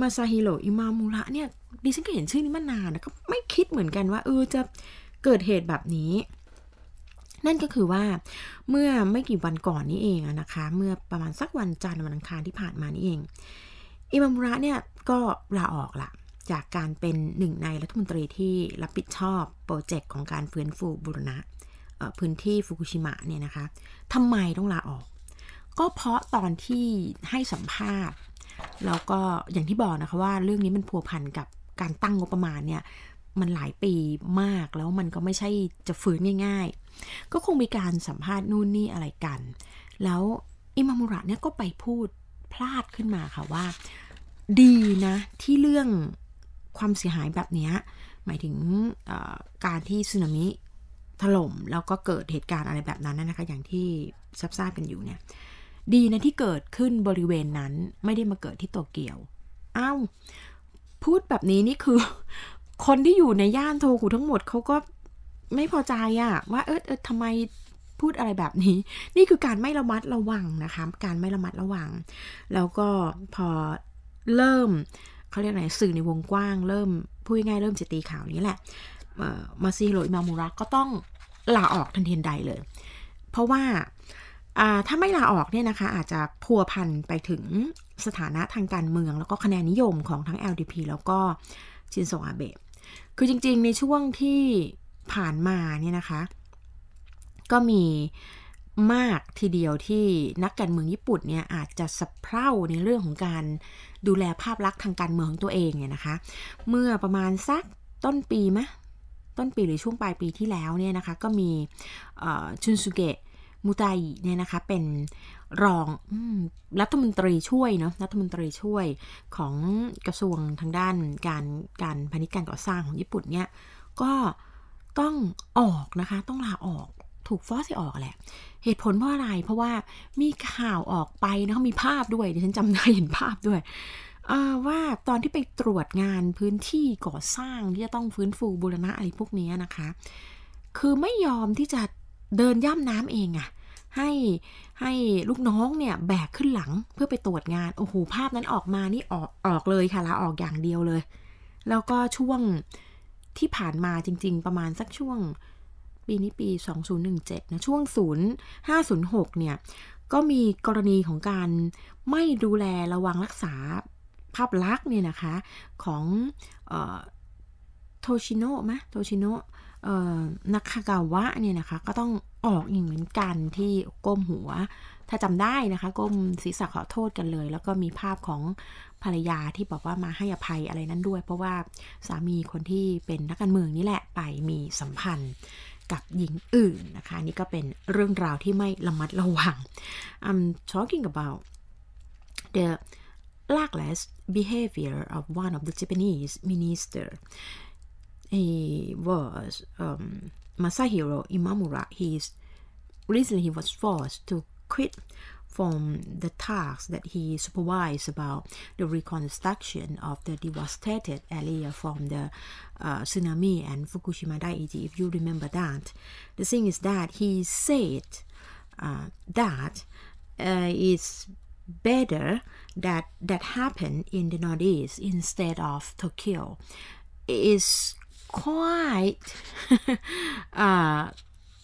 มาซาฮิโรอิมามูระเนี่ยดิฉันก็เห็นชื่อนี้มานานนะก็ไม่คิดเหมือนกันว่าเออจะเกิดเหตุแบบนี้ นั่นก็คือว่าเมื่อไม่กี่วันก่อนนี้เองนะคะ เมื่อประมาณสักวันจันทร์วันอังคารที่ผ่านมานี่เองอิมามูระเนี่ยก็ลาออกละจากการเป็นหนึ่งในรัฐมนตรีที่รับผิดชอบโปรเจกต์ของการฟื้นฟูบุรณะพื้นที่ฟุกุชิมะเนี่ยนะคะทำไมต้องลาออก ก็เพราะตอนที่ให้สัมภาษณ์แล้วก็อย่างที่บอกนะคะว่าเรื่องนี้มันพัวพันกับการตั้งงบประมาณเนี่ยมันหลายปีมากแล้วมันก็ไม่ใช่จะฟื้นง่าย ๆ ก็คงมีการสัมภาษณ์นู่นนี่อะไรกัน แล้วอิมามุระเนี่ยก็ไปพูดพลาดขึ้นมาค่ะว่า ดีนะที่เรื่องความเสียหายแบบนี้หมายถึงการที่สึนามิถล่มแล้วก็เกิดเหตุการณ์อะไรแบบนั้นนะคะอย่างที่ทราบกันอยู่เนี่ยดีนะ ที่เกิดขึ้นบริเวณนั้นไม่ได้มาเกิดที่โตเกียวอ้าวพูดแบบนี้นี่คือคนที่อยู่ในย่านโทคุทั้งหมดเขาก็ไม่พอใจอะว่าเออเออทำไมพูดอะไรแบบนี้ นี่คือการไม่ระมัดระวังนะคะการไม่ระมัดระวัง แล้วก็พอเริ่มเขาเรียกไหนสื่อในวงกว้างเริ่ม พูดง่ายเริ่มจะตีข่าวนี้แหละ มาซีโรอิมามูระก็ต้องลาออกทันทีใดเลย เพราะว่าถ้าไม่ลาออกเนี่ยนะคะ อาจจะพัวพันไปถึงสถานะทางการเมืองแล้วก็คะแนนนิยมของทั้ง LDP แล้วก็ชินโซอาเบะคือจริง ๆ ในช่วงที่ผ่านมาเนี่ยนะคะ ก็มีมากทีเดียวที่นักการเมืองญี่ปุ่นเนี่ยอาจจะสะเพร่าในเรื่องของการดูแลภาพลักษณ์ทางการเมืองตัวเองเนี่ยนะคะ เมื่อประมาณสักต้นปีมะต้นปีหรือช่วงปลายปีที่แล้วเนี่ยนะคะก็มีชุนสุเกะมูตาอิเนี่ยนะคะเป็นรองอรัฐมนตรีช่วยเนาะรัฐมนตรีช่วยของกระทรวงทางด้านการการพาณิชย์การก่อสร้างของญี่ปุ่นเนี่ยก็ต้องออกนะคะต้องลาออกถูกฟอสให้ออกแหละ เหตุผลเพราะอะไร เพราะว่ามีข่าวออกไปนะมีภาพด้วยดิฉันจำได้เห็นภาพด้วย ว่าตอนที่ไปตรวจงานพื้นที่ก่อสร้างที่จะต้องฟื้นฟูบูรณะอะไรพวกนี้นะคะ คือไม่ยอมที่จะเดินย่ำน้ำเองอะให้ให้ลูกน้องเนี่ยแบกขึ้นหลังเพื่อไปตรวจงาน โอ้โหภาพนั้นออกมานี่ออกออกเลยค่ะลาออกอย่างเดียวเลยแล้วก็ช่วงที่ผ่านมาจริง ๆ ประมาณสักช่วงปีนี้ ปี 2017 นะ ช่วง 0506 เนี่ย ก็มีกรณีของการไม่ดูแลระวังรักษาภาพลักษณ์เนี่ยนะคะ ของโทชิโนะมะโทชิโนะนักากาวะเนี่ยนะคะ ก็ต้องออกอีกเหมือนกันที่ก้มหัวถ้าจำได้นะคะ ก้มศีรษะขอโทษกันเลย แล้วก็มีภาพของภรรยาที่บอกว่ามาให้อภัยอะไรนั้นด้วย เพราะว่าสามีคนที่เป็นนักการเมืองนี่แหละไปมีสัมพันธ์กับหญิงอื่นนะคะนี่ก็เป็นเรื่องราวที่ไม่ระมัดระวัง I'm talking about the l a k l e s s behavior of one of the Japanese minister he was um, Masahiro Imamura he's recently he was forced to quit from the tasks that he supervised about the reconstruction of the devastated area from the uh, tsunami and Fukushima Daiichi, if you remember that. The thing is that he said uh, that uh, it's better that that happened in the Northeast instead of Tokyo. It is quite uh,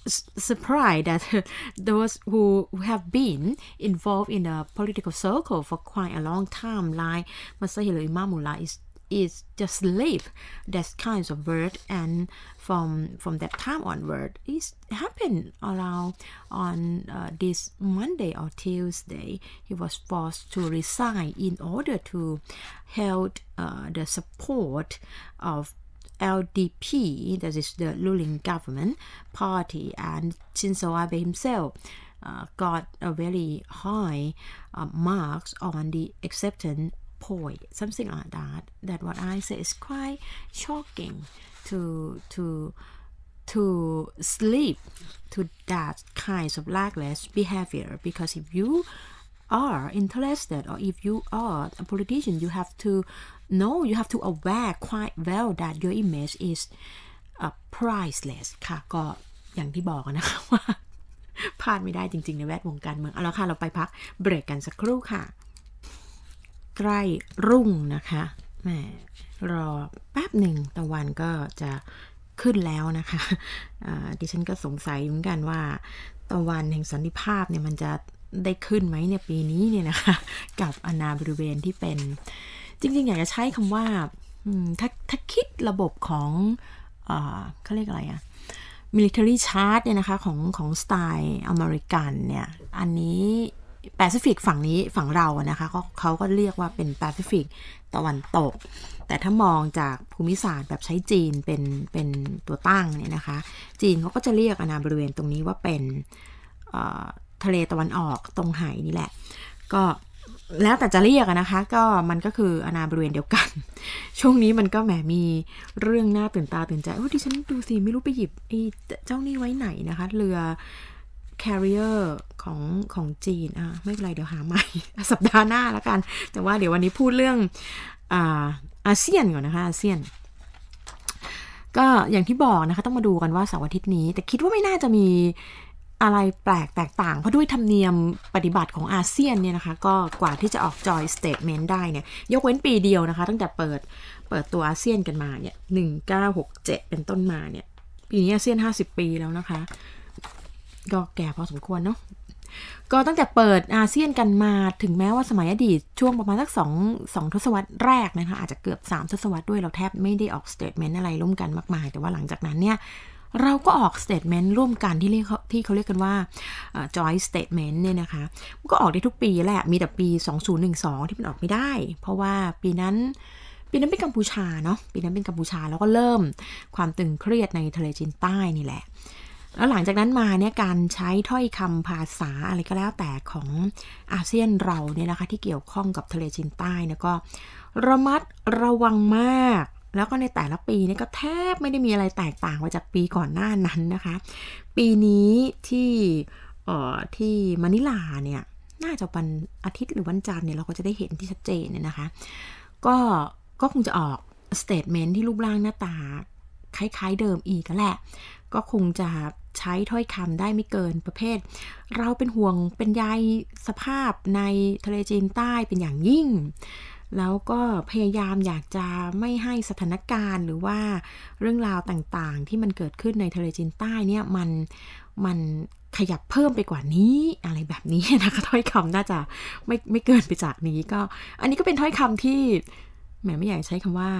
surprised that those who have been involved in the political circle for quite a long time, like Masahiro Imamura, is is just leave. that kind of word and from from that time onward it happened around on uh, this monday or tuesday he was forced to resign in order to help uh, the support of LDP, that is the ruling government party, and Shinzo Abe himself uh, got a very high uh, marks on the acceptance point, something like that. That what I say is quite shocking to to to sleep to that kind of lacklustre behavior because if you are interested or if you are a politician you have to No you have to aware quite well that your image is uh, priceless ค่ะ ก็อย่างที่บอกนะคะว่าพลาดไม่ได้จริง ๆ ในแวดวงการเมือง เอาละค่ะ เราไปพักเบรกกันสักครู่ค่ะ ใกล้รุ่งนะคะ แหมรอแป๊บหนึ่งตะวันก็จะขึ้นแล้วนะคะดิฉันก็สงสัยเหมือนกันว่า ตะวันแห่งสันติภาพเนี่ย มันจะได้ขึ้นไหมเนี่ยปีนี้เนี่ยนะคะ กับอนาบริเวณที่เป็นจริง ๆ อยากจะใช้คำว่าถ้าถ้าคิดระบบของเขาเรียกอะไรอะ military chart เนี่ยนะคะ ของของสไตล์อเมริกันเนี่ยอันนี้แปซิฟิกฝั่งนี้ฝั่งเราอะนะคะเขาเขาก็เรียกว่าเป็นแปซิฟิกตะวันตก แต่ถ้ามองจากภูมิศาสตร์แบบใช้จีนเป็นเป็นตัวตั้งเนี่ยนะคะ จีนเขาก็จะเรียกอนาบริเวณตรงนี้ว่าเป็นทะเลตะวันออกตรงไหนี่แหละก็แล้วแต่จะเรียกนะคะก็มันก็คืออนาบริเวณเดียวกัน ช่วงนี้มันก็แหมมีเรื่องน่าตื่นตา ตื่นใจโอ้ดิฉันดูสิไม่รู้ไปหยิบไอ้เจ้านี่ไว้ไหนนะคะเรือ carrier ของของจีนอ่ะไม่เป็นไรเดี๋ยวหาใหม่สัปดาห์หน้าแล้วกัน แต่ว่าเดี๋ยววันนี้พูดเรื่องอ่าอาเซียนก่อนนะคะอาเซียน ก็อย่างที่บอกนะคะ ต้องมาดูกันว่าเสาร์อาทิตย์นี้ แต่คิดว่าไม่น่าจะมีอะไรแปลกแตกต่างเพราะด้วยธรรมเนียมปฏิบัติของอาเซียนเนี่ยนะคะ ก็กว่าที่จะออกจอยสเตทเมนต์ได้เนี่ยยกเว้นปีเดียวนะคะ ตั้งแต่เปิดเปิดตัวอาเซียนกันมาเนี่ยหนึ่งเก้าหกเจ็ดเป็นต้นมาเนี่ยปีนี้อาเซียนห้าสิบปีแล้วนะคะก็แก่พอสมควรเนาะก็ตั้งแต่เปิดอาเซียนกันมาถึงแม้ว่าสมัยอดีต ช่วงประมาณสักสองสองทศวรรษแรกนะคะ อาจจะเกือบ 3 ทศวรรษด้วยเราแทบไม่ได้ออกสเตทเมนต์อะไรร่วมกันมากมาย แต่ว่าหลังจากนั้นเนี่ยเราก็ออกสเตทเมนต์ร่วมกันที่เรียกที่เขาเรียกกันว่า joint statement เนี่ยนะคะมันก็ออกได้ทุกปีแหละมีแต่ปี 2012 ที่มันออกไม่ได้ เพราะว่าปีนั้นปีนั้นเป็น กัมพูชา เนาะปีนั้นเป็นกัมพูชาแล้วก็เริ่มความตึงเครียดในทะเลจีนใต้นี่แหละแล้วหลังจากนั้นมาเนี่ย การใช้ถ้อยคำภาษาอะไรก็แล้วแต่ของอาเซียนเราเนี่ยนะคะ ที่เกี่ยวข้องกับทะเลจีนใต้นะก็ระมัดระวังมากแล้วก็ในแต่ละปีนี่ก็แทบไม่ได้มีอะไรแตกต่างไปจากปีก่อนหน้านั้นนะคะ ปีนี้ที่เอ่อที่มะนิลาเนี่ยน่าจะวันอาทิตย์หรือวันจันทร์เนี่ยเราก็จะได้เห็นที่ชัดเจนเนี่ยนะคะก็ก็คงจะออกสเตทเมนที่รูปร่างหน้าตาคล้ายๆเดิมอีกแหละ ก็คงจะใช้ถ้อยคำได้ไม่เกินประเภท เราเป็นห่วงเป็นใยสภาพในทะเลจีนใต้เป็นอย่างยิ่งแล้วก็พยายามอยากจะไม่ให้สถานการณ์หรือว่าเรื่องราวต่างๆ ที่มันเกิดขึ้นในทะเลจีนใต้เนี่ยมันมันขยับเพิ่มไปกว่านี้อะไรแบบนี้นะคะถ้อยคำน่าจะไม่ไม่เกินไปจากนี้ก็ อันนี้ก็เป็นถ้อยคำที่แหมไม่อยากใช้คำว่า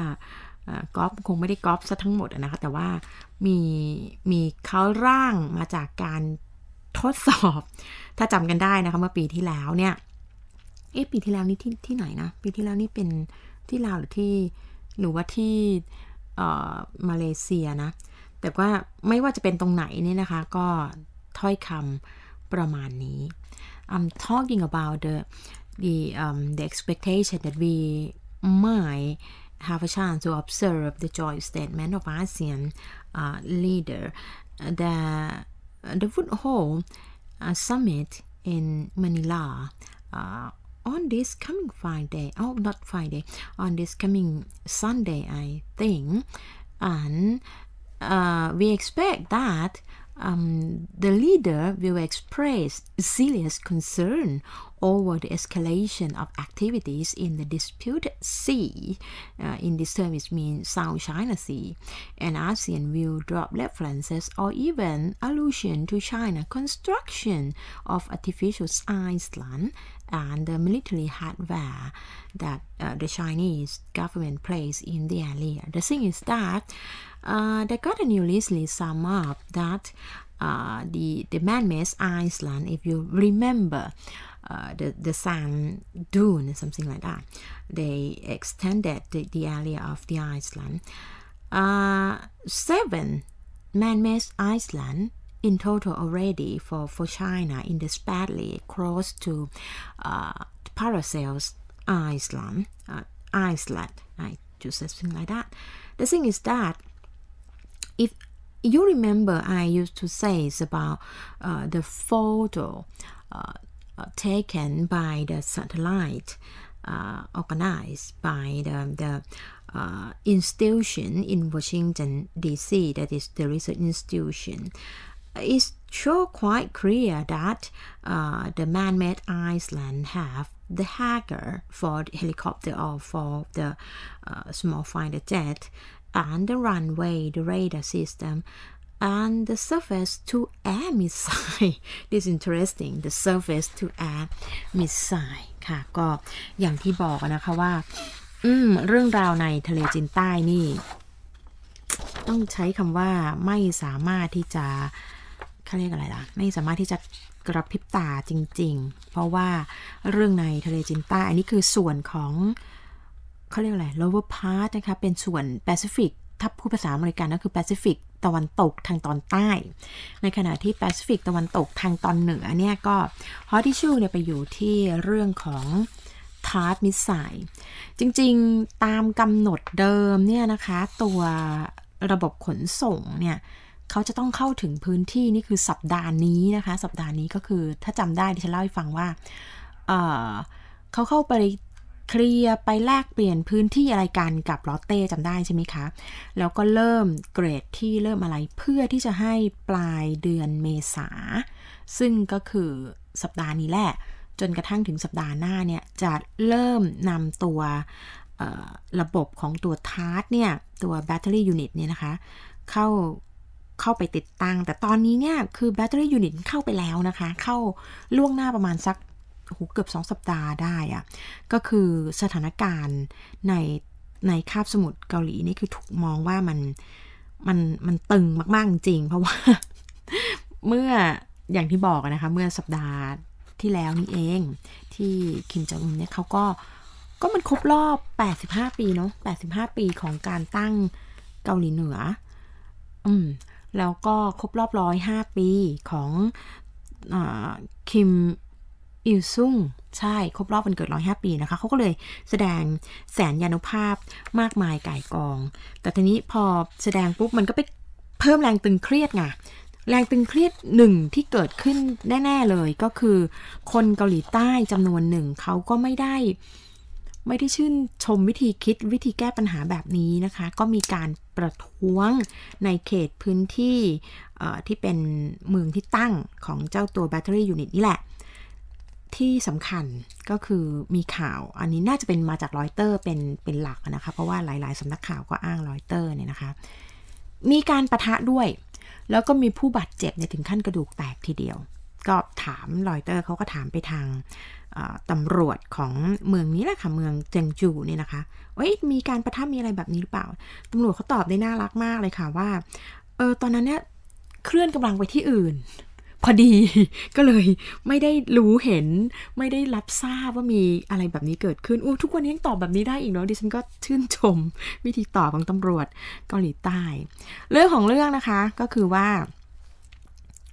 ก๊อฟคงไม่ได้ก๊อฟซะทั้งหมดนะคะแต่ว่ามีมีเขาร่างมาจากการทดสอบถ้าจำกันได้นะคะเมื่อปีที่แล้วเนี่ยเอ๊ะปีที่แล้วนี่ที่ที่ไหนนะปีที่แล้วนี่เป็นที่ลาวหรือที่หรือว่าที่อ่มาเลเซียนะ แต่ว่าไม่ว่าจะเป็นตรงไหนนี่นะคะก็ถ้อยคำประมาณนี้ I'm talking about the the um, the expectation that we might have a chance to observe the joint statement of ASEAN uh, leader the the Wood Hall uh, summit in Manila uh, on this coming Friday, oh not Friday, on this coming Sunday, I think, and uh, we expect that um, the leader will express serious concern over the escalation of activities in the disputed sea. Uh, in this term, it means South China Sea. And ASEAN will drop references or even allusion to China construction of artificial island and the military hardware that uh, the Chinese government placed in the area. The thing is that uh, they got a new recently sum up that uh, the, the man-made island, if you remember, uh, the, the sand dune, or something like that. They extended the, the area of the island. Uh, seven man-made island in total already for, for China in the spadly close to uh, Paracels Iceland, uh, Iceland, I just something like that. The thing is that if you remember, I used to say it's about uh, the photo uh, taken by the satellite uh, organized by the, the uh, institution in Washington, D.C., that is the research institution it's sure quite clear that uh, the man-made i c e l a n d have the h a n g e r for the helicopter or for the uh, small fighter jet and the runway, the radar system, and the surface to air missile this is interesting the surface to air missile ค่ะก็อย่างที่บอกนะคะว่าอืมเรื่องราวในทะเลจีนใต้นี่ต้องใช้คำว่าไม่สามารถที่จะเขาเรียกอะไรล่ะ ไม่สามารถที่จะกระพริบตาจริงๆ เพราะว่าเรื่องในทะเลจินใต้อันนี้คือส่วนของเขาเรียกอะไร lower part นะคะเป็นส่วนแปซิฟิกถ้าพูดภาษาอเมริกัน ก็คือแปซิฟิกตะวันตกทางตอนใต้ ในขณะที่แปซิฟิกตะวันตกทางตอนเหนือเนี่ยก็ฮอตีิชูเนี่ยไปอยู่ที่เรื่องของทาร์ตมิสไซจริงๆตามกำหนดเดิมเนี่ยนะคะ ตัวระบบขนส่งเนี่ยเขาจะต้องเข้าถึงพื้นที่นี่คือสัปดาห์นี้นะคะ สัปดาห์นี้ก็คือถ้าจำได้ที่ฉันเล่าให้ฟังว่าเเขาเข้าไปเคลียร์ไปแลกเปลี่ยนพื้นที่อะไรกันกับลอตเต้จำได้ใช่ไหมคะ แล้วก็เริ่มเกรดที่เริ่มอะไรเพื่อที่จะให้ปลายเดือนเมษา ซึ่งก็คือสัปดาห์นี้แหละ จนกระทั่งถึงสัปดาห์หน้าเนี่ยจะเริ่มนำตัวระบบของตัวทาร์ตเนี่ย ตัวแบตเตอรี่ยูนิตเนี่ยนะคะเข้าเข้าไปติดตั้ง แต่ตอนนี้เนี่ย คือแบตเตอรี่ยูนิตเข้าไปแล้วนะคะ เข้าล่วงหน้าประมาณสักหูเกือบ 2 สัปดาห์ได้อะก็คือสถานการณ์ใน ในคาบสมุทรเกาหลีนี่คือถูกมองว่ามันมันมันตึงมาก ๆ จริง เพราะว่า เมื่ออย่างที่บอกนะคะ เมื่อสัปดาห์ที่แล้วนี่เองที่คิมจองอึนเนี่ยเขาก็ก็มันครบรอบ 85 ปีเนาะ85ปีของการตั้งเกาหลีเหนือ อืมแล้วก็ครบรอบร้อยห้าปีของอคิมอิลซุงใช่ครบรอบวันเกิดร้อยห้าปีนะคะเขาก็เลยแสดงแสนยานุภาพมากมายไก่กอง แต่ทีนี้พอแสดงปุ๊บมันก็ไปเพิ่มแรงตึงเครียดไงแรงตึงเครียดหนึ่งที่เกิดขึ้น แน่ ๆ เลยก็คือคนเกาหลีใต้จำนวนหนึ่งเขาก็ไม่ได้ไม่ได้ชื่นชมวิธีคิดวิธีแก้ปัญหาแบบนี้นะคะ ก็มีการประท้วงในเขตพื้นที่ที่เป็นเมืองที่ตั้งของเจ้าตัวแบตเตอรี่ยูนิตนี่แหละ ที่สำคัญก็คือมีข่าว อันนี้น่าจะเป็นมาจากรอยเตอร์เป็นเป็นหลักนะคะ เพราะว่าหลายๆสำนักข่าวก็อ้างรอยเตอร์เนี่ยนะคะ มีการประทะด้วย แล้วก็มีผู้บาดเจ็บในถึงขั้นกระดูกแตกทีเดียวก็ถามรอยเตอร์เขาก็ถามไปทางตำรวจของเมืองนี้แหละค่ะเมืองเจงจูเนี่ยนะคะเฮ้ยมีการประทับมีอะไรแบบนี้หรือเปล่าตำรวจเขาตอบได้น่ารักมากเลยค่ะว่าเออตอนนั้นเนี่ยเคลื่อนกำลังไปที่อื่น พอดีก็เลยไม่ได้รู้เห็น ไม่ได้รับทราบว่ามีอะไรแบบนี้เกิดขึ้นอู้ทุกวันนี้ยังตอบแบบนี้ได้อีกเนาะดิฉันก็ชื่นชมวิธีตอบของตำรวจเกาหลีใต้ เรื่องของเรื่องนะคะก็คือว่า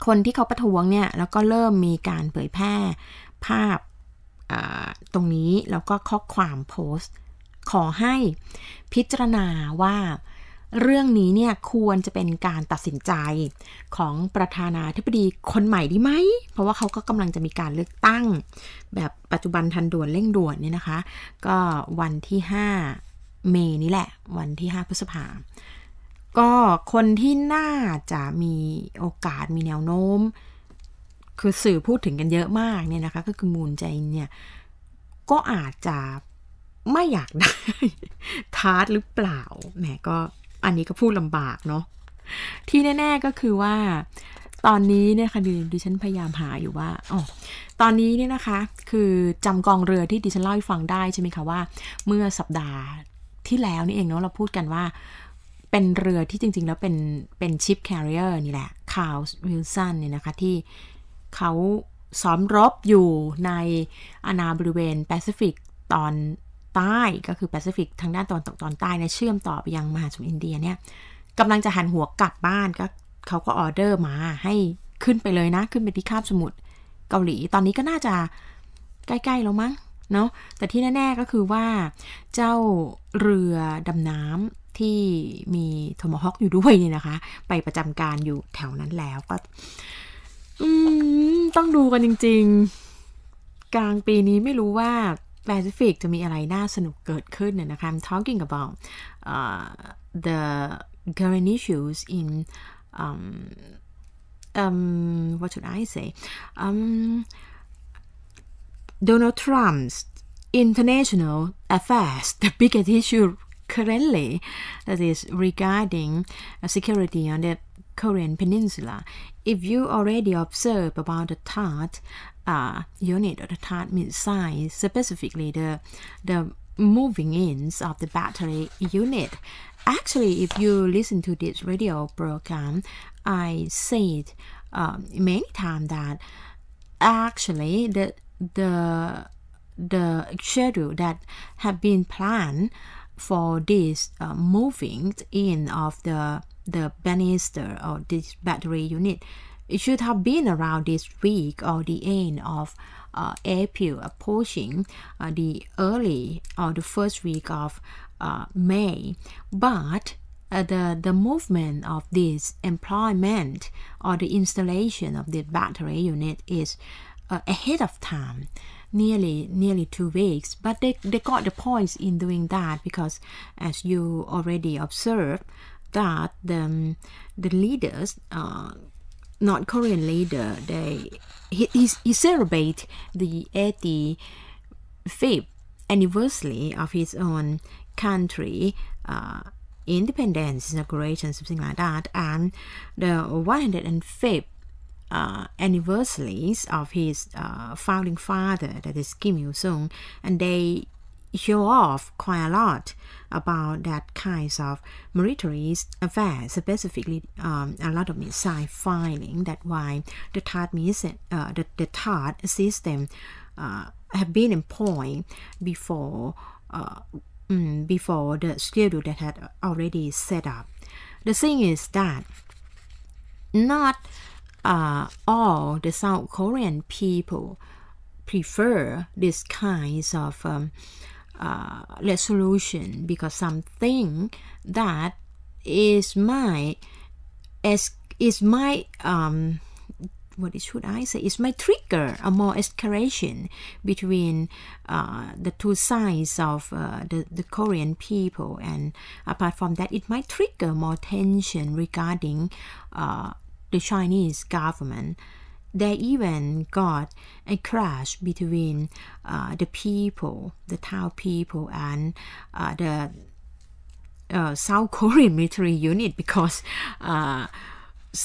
คนที่เขาประท้วงเนี่ยแล้วก็เริ่มมีการเผยแพร่ภาพตรงนี้แล้วก็ข้อความโพสต์ขอให้พิจารณาว่าเรื่องนี้เนี่ยควรจะเป็นการตัดสินใจของประธานาธิบดีคนใหม่ดีไหมเพราะว่าเขาก็กำลังจะมีการเลือกตั้ง แบบปัจจุบันทันด่วนเร่งด่วนเนี่ยนะคะ ก็วันที่5เมนี้แหละวันที่5พฤษภาก็คนที่น่าจะมีโอกาสมีแนวโน้ม คือสื่อพูดถึงกันเยอะมากเนี่ยนะคะก็คือมูลใจเนี่ยก็อาจจะไม่อยากได้ทาร์ตหรือเปล่าแหม ก็อันนี้ก็พูดลำบากเนาะที่แน่ๆก็คือว่า ตอนนี้เนี่ยค่ะดิฉันพยายามหาอยู่ว่าอ๋อตอนนี้เนี่ยนะคะคือจำกองเรือที่ดิฉันเล่าให้ฟังได้ใช่ไหมคะว่า เมื่อสัปดาห์ที่แล้วนี่เองเนาะเราพูดกันว่าเป็นเรือที่จริงๆแล้วเป็นเป็นชิปแคริเออร์นี่แหละ คาร์วิลสันเนี่ยนะคะ ที่เขาซ้อมรบอยู่ในอาณาบริเวณแปซิฟิกตอนใต้ก็คือแปซิฟิกทางด้านตอนตกตอนใต้ในเชื่อมต่อไปยังมหาสมุทรอินเดียเนี่ยกำลังจะหันหัวกลับบ้าน ก็เขาก็ออเดอร์มาให้ขึ้นไปเลยนะ ขึ้นไปที่คาบสมุทรเกาหลี ตอนนี้ก็น่าจะใกล้ ๆ แล้วมั้ง เนาะแต่ที่แน่ๆก็คือว่าเจ้าเรือดำน้ำที่มีโทมฮอกอยู่ด้วยนี่นะคะไปประจำการอยู่แถวนั้นแล้วก็ต้องดูกันจริงๆ กลางปีนี้ไม่รู้ว่าแปซิฟิกจะมีอะไรน่าสนุกเกิดขึ้นเนี่ยนะคะ I'm talking about uh, the current issues in um, um, what should I say um, Donald Trump's international affairs the biggest issue currently, that is regarding uh, security on the Korean Peninsula. If you already observe about the THAAD uh, unit or the THAAD missile, specifically the the moving ins of the battery unit. Actually, if you listen to this radio program, I said um, many times that actually the the the schedule that have been planned for this uh, moving in of the the banister or this battery unit. It should have been around this week or the end of uh, April approaching uh, the early or the first week of uh, May. But uh, the, the movement of this employment or the installation of the battery unit is uh, ahead of time nearly nearly two weeks but they, they got the points in doing that because as you already observed that the, the leaders uh, North Korean leader they he, he, he celebrate the 85th anniversary of his own country uh, independence inauguration something like that and the 105th uh, anniversaries of his uh, founding father, that is Kim Il Sung, and they show off quite a lot about that kinds of military affairs, specifically um, a lot of missile firing. That's why the TART, mission, uh, the, the TART system uh, have been employed before, uh, mm, before the schedule that had already set up. The thing is that not uh, all the South Korean people prefer this kinds of um, uh, resolution because something that is my is is my um, what should I say is my trigger a more escalation between uh, the two sides of uh, the, the Korean people and apart from that it might trigger more tension regarding uh, the Chinese government. They even got a clash between uh, the people, the Tao people, and uh, the uh, South Korean military unit because uh,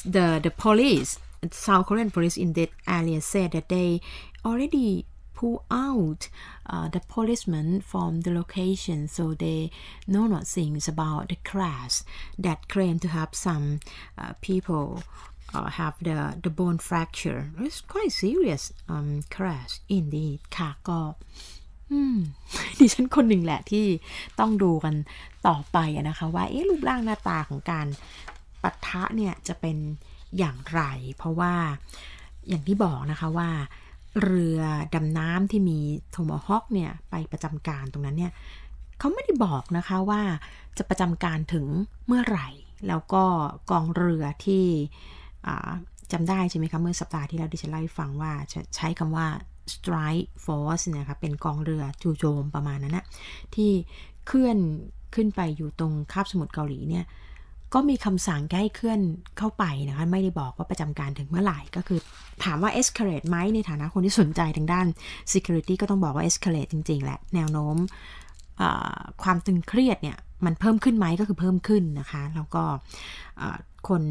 the the police, South Korean police in that area said that they already pull out uh, the policemen from the location so they know not things about the crash that claim to have some uh, people uh, have the the bone fracture. It's quite serious um, crash indeed ค่ะก็ดิฉันคนหนึ่งแหละที่ต้องดูกันต่อไปนะคะ ว่า เอ๊ะรูปร่างหน้าตาของการปะทะเนี่ยจะเป็นอย่างไร เพราะว่า อย่างที่บอกนะคะว่าเรือดำน้ำที่มีโทมฮอกเนี่ยไปประจำการตรงนั้นเนี่ยเขาไม่ได้บอกนะคะว่าจะประจำการถึงเมื่อไหร่ แล้วก็กองเรือที่จำได้ใช่ไหมคะเมื่อสัปดาห์ที่แล้วดิฉันเล่าให้ฟังว่าใช้คำว่า strike force นะคะเป็นกองเรือ จูโจมประมาณนั้นนะที่เคลื่อนขึ้นไปอยู่ตรงคาบสมุทรเกาหลีเนี่ย ก็มีคำสั่งให้เคลื่อนเข้าไปนะคะ ไม่ได้บอกว่าประจำการถึงเมื่อไหร่ ก็คือถามว่า escalate ไหมในฐานะคนที่สนใจทางด้าน security ก็ต้องบอกว่า escalate จริง ๆ แหละแนวโน้มความตึงเครียดเนี่ยมันเพิ่มขึ้นไหมก็คือเพิ่มขึ้นนะคะแล้วก็คน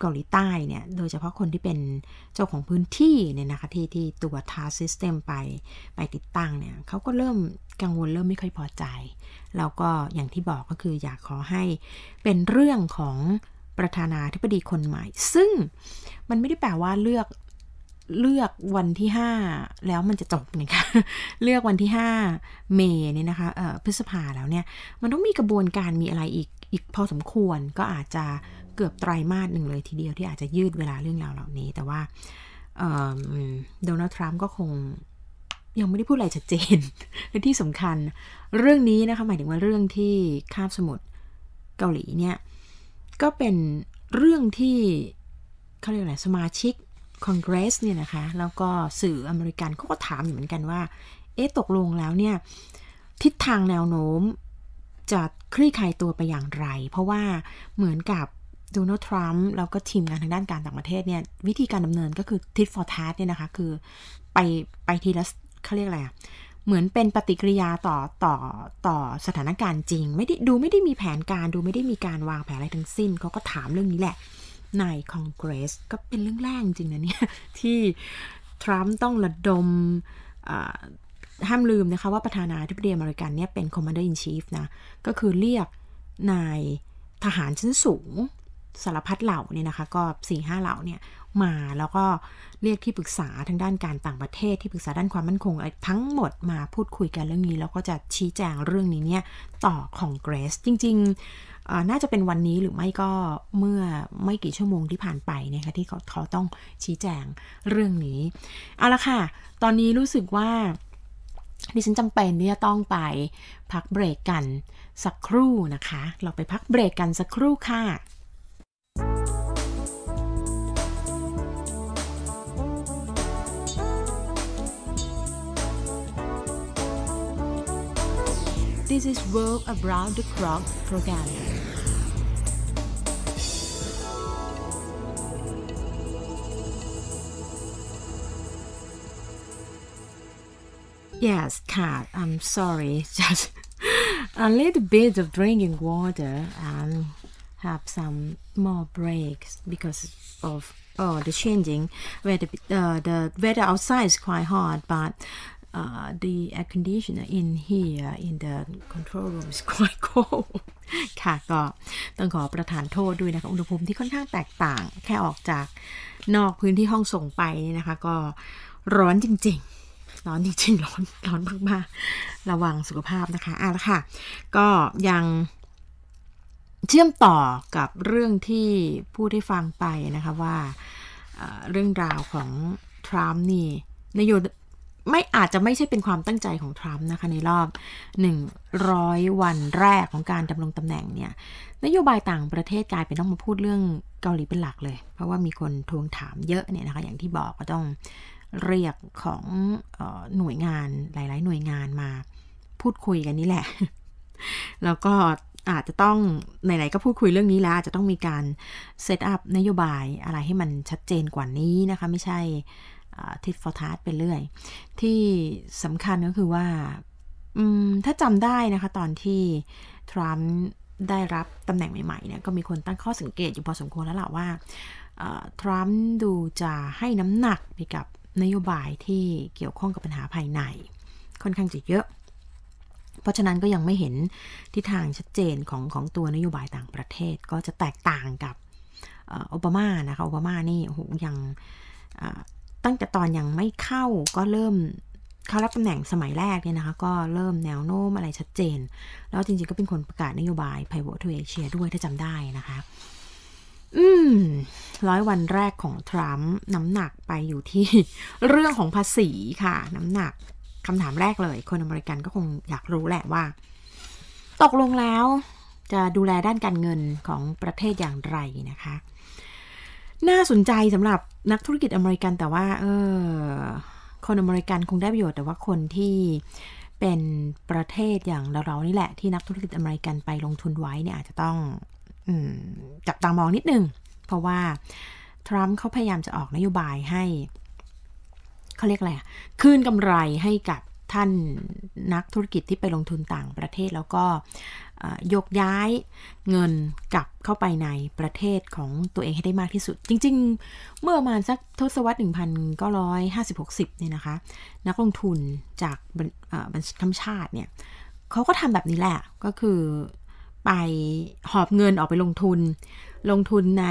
เกาหลีใต้เนี่ยโดยเฉพาะคนที่เป็นเจ้าของพื้นที่เนี่ยนะคะ ที่ที่ตัวทาซิสเต็มไปไปติดตั้งเนี่ยเขาก็เริ่มกังวลเริ่มไม่ค่อยพอใจ แล้วก็อย่างที่บอกก็คืออยากขอให้เป็นเรื่องของประธานาธิบดีคนใหม่ ซึ่งมันไม่ได้แปลว่าเลือกเลือกวันที่ 5 แล้วมันจะจบนะคะเลือกวันที่5เมย์เนี่ยนะคะเออ่พฤษภาแล้วเนี่ยมันต้องมีกระบวนการมีอะไรอีกอีกพอสมควรก็อาจจะเกือบไตรามาสหนึ่งเลยทีเดียวที่อาจจะยืดเวลาเรื่องราวเหล่านี้ แต่ว่าโดนัลด์ทรัมป์ก็คงยังไม่ได้พูดอะไรชัดเจนและที่สำคัญเรื่องนี้นะคะหมายถึงว่าเรื่องที่คาบสมุทรเกาหลีเนี่ยก็เป็นเรื่องที่เขาเรียกอะไรสมาชิกคอนเกรสเนี่ยนะคะแล้วก็สื่ออเมริกันเขาก็ถามอยู่เหมือนกันว่าเอ๊ะตกลงแล้วเนี่ย ทิศทางแนวโน้ม จะคลี่คลายตัวไปอย่างไร เพราะว่าเหมือนกับโดนัลด์ทรัมป์แล้วก็ทีมงานทางด้านการต่างประเทศเนี่ย วิธีการดำเนินก็คือทิศฟอร์ทัสเนี่ยนะคะ คือ ไปไปทีละเขาเรียกอะไรอะเหมือนเป็นปฏิกิริยาต่อต่อ ต่อสถานการณ์จริงไม่ได้ดูไม่ได้มีแผนการดูไม่ได้มีการวางแผนอะไรทั้งสิ้น เขาก็ถามเรื่องนี้แหละ ในคอนเกรสก็เป็นเรื่องแรกจริงนะเนี่ย ที่ทรัมป์ต้องระดมห้ามลืมนะคะว่าประธานาธิบดีอเมริกันเนี่ยเป็นคอมมานเดอร์อินชีฟนะก็คือเรียกนายทหารชั้นสูงสารพัดเหล่าเนี่ยนะคะ ก็4ี่ห้าเหล่าเนี่ยมาแล้วก็เรียกที่ปรึกษาทางด้านการต่างประเทศที่ปรึกษาด้านความมั่นคง ทั้งหมดมาพูดคุยกันเรื่องนี้แล้วก็จะชี้แจงเรื่องนี้เนี่ยต่อของเกรสจริงๆน่าจะเป็นวันนี้หรือไม่ก็เมื่อไม่กี่ชั่วโมงที่ผ่านไปนะคะที่เขาเขาต้องชี้แจงเรื่องนี้เอาละค่ะตอนนี้รู้สึกว่าดิฉันจำเป็นที่จะต้องไปพักเบรกกันสักครู่นะคะ เราไปพักเบรกกันสักครู่ค่ะ This is World Around the Clock program. Yes, cat. I'm sorry. Just a little bit of drinking water and um, have some more breaks because of oh the changing weather uh, the weather outside is quite hot but uh, the air conditioner in here in the control room is quite cold ค่ะก็ต้องขอประทานโทษด้วยนะคะอุณหภูมิที่ค่อนข้างแตกต่าง แค่ออกจากนอกพื้นที่ห้องส่งไปนี่นะคะก็ร้อนจริงๆร้อนจริงๆร้อนร้อนมากๆระวังสุขภาพนะคะอ่ะละค่ะก็ยังเชื่อมต่อกับเรื่องที่ผู้ที้ฟังไป นะคะว่า เรื่องราวของทรัมป์นี่นโยไม่อาจจะไม่ใช่เป็นความตั้งใจของทรัมป์นะคะในรอบ 100 วันแรกของการดำรงตำแหน่งเนี่ย นโยบายต่างประเทศกลายเป็นต้องมาพูดเรื่องเกาหลีเป็นหลักเลย เพราะว่ามีคนทวงถามเยอะเนี่ยนะคะอย่างที่บอกก็ต้องเรียกของออหน่วยงานหลาย ๆ หน่วยงานมาพูดคุยกันนี่แหละแล้วก็อาจจะต้องไหนๆก็พูดคุยเรื่องนี้แล้วอาจจะต้องมีการเซตอัพนโยบายอะไรให้มันชัดเจนกว่านี้นะคะ ไม่ใช่ทิศฟอร์ทาร์ไปเรื่อย ที่สำคัญก็คือว่าถ้าจำได้นะคะตอนที่ทรัมป์ได้รับตำแหน่งใหม่ๆเนี่ยก็มีคนตั้งข้อสังเกตอยู่พอสมควรแล้วล่ะว่าทรัมป์ดูจะให้น้ำหนักไปกับนโยบายที่เกี่ยวข้องกับปัญหาภายใน ค่อนข้างจะเยอะราะฉะนั้นก็ยังไม่เห็นทิศทางชัดเจนของของตัวนโยบายต่างประเทศก็จะแตกต่างกับโอบามา นะคะโอบามา นี่โหยังตั้งแต่ตอนยังไม่เข้าก็เริ่มเขารับตำแหน่งสมัยแรกเนี่ยนะคะก็เริ่มแนวโน้ม อะไรชัดเจน แล้วจริงๆก็เป็นคนประกาศนโยบายไพ i v ทูเอเชียด้วยถ้าจำได้นะคะอืมร้อยวันแรกของทรัมป์น้ำหนักไปอยู่ที่เรื่องของภาษีค่ะ น้ำหนักคำถามแรกเลย คนอเมริกันก็คงอยากรู้แหละว่า ตกลงแล้ว จะดูแลด้านการเงินของประเทศอย่างไรนะคะ น่าสนใจสำหรับนักธุรกิจอเมริกันแต่ว่าเออคนอเมริกันคงได้ประโยชน์ แต่ว่าคนที่เป็นประเทศอย่างเราๆนี่แหละ ที่นักธุรกิจอเมริกันไปลงทุนไว้เนี่ยอาจจะต้องอจับตามองนิด นึง เพราะว่าทรัมป์เขาพยายามจะออกนโยบายให้เขาเรียกอะไรคืนกำไรให้กับท่านนักธุรกิจที่ไปลงทุนต่างประเทศแล้วก็ยกย้ายเงินกลับเข้าไปในประเทศของตัวเองให้ได้มากที่สุด จริง ๆ เมื่อประมาณสักทศวรรษ1950-60เนี่ยนะคะนักลงทุนจากบัญชีรำชาติเนี่ยเขาก็ทำแบบนี้แหละก็คือไปหอบเงินออกไปลงทุนลงทุนใน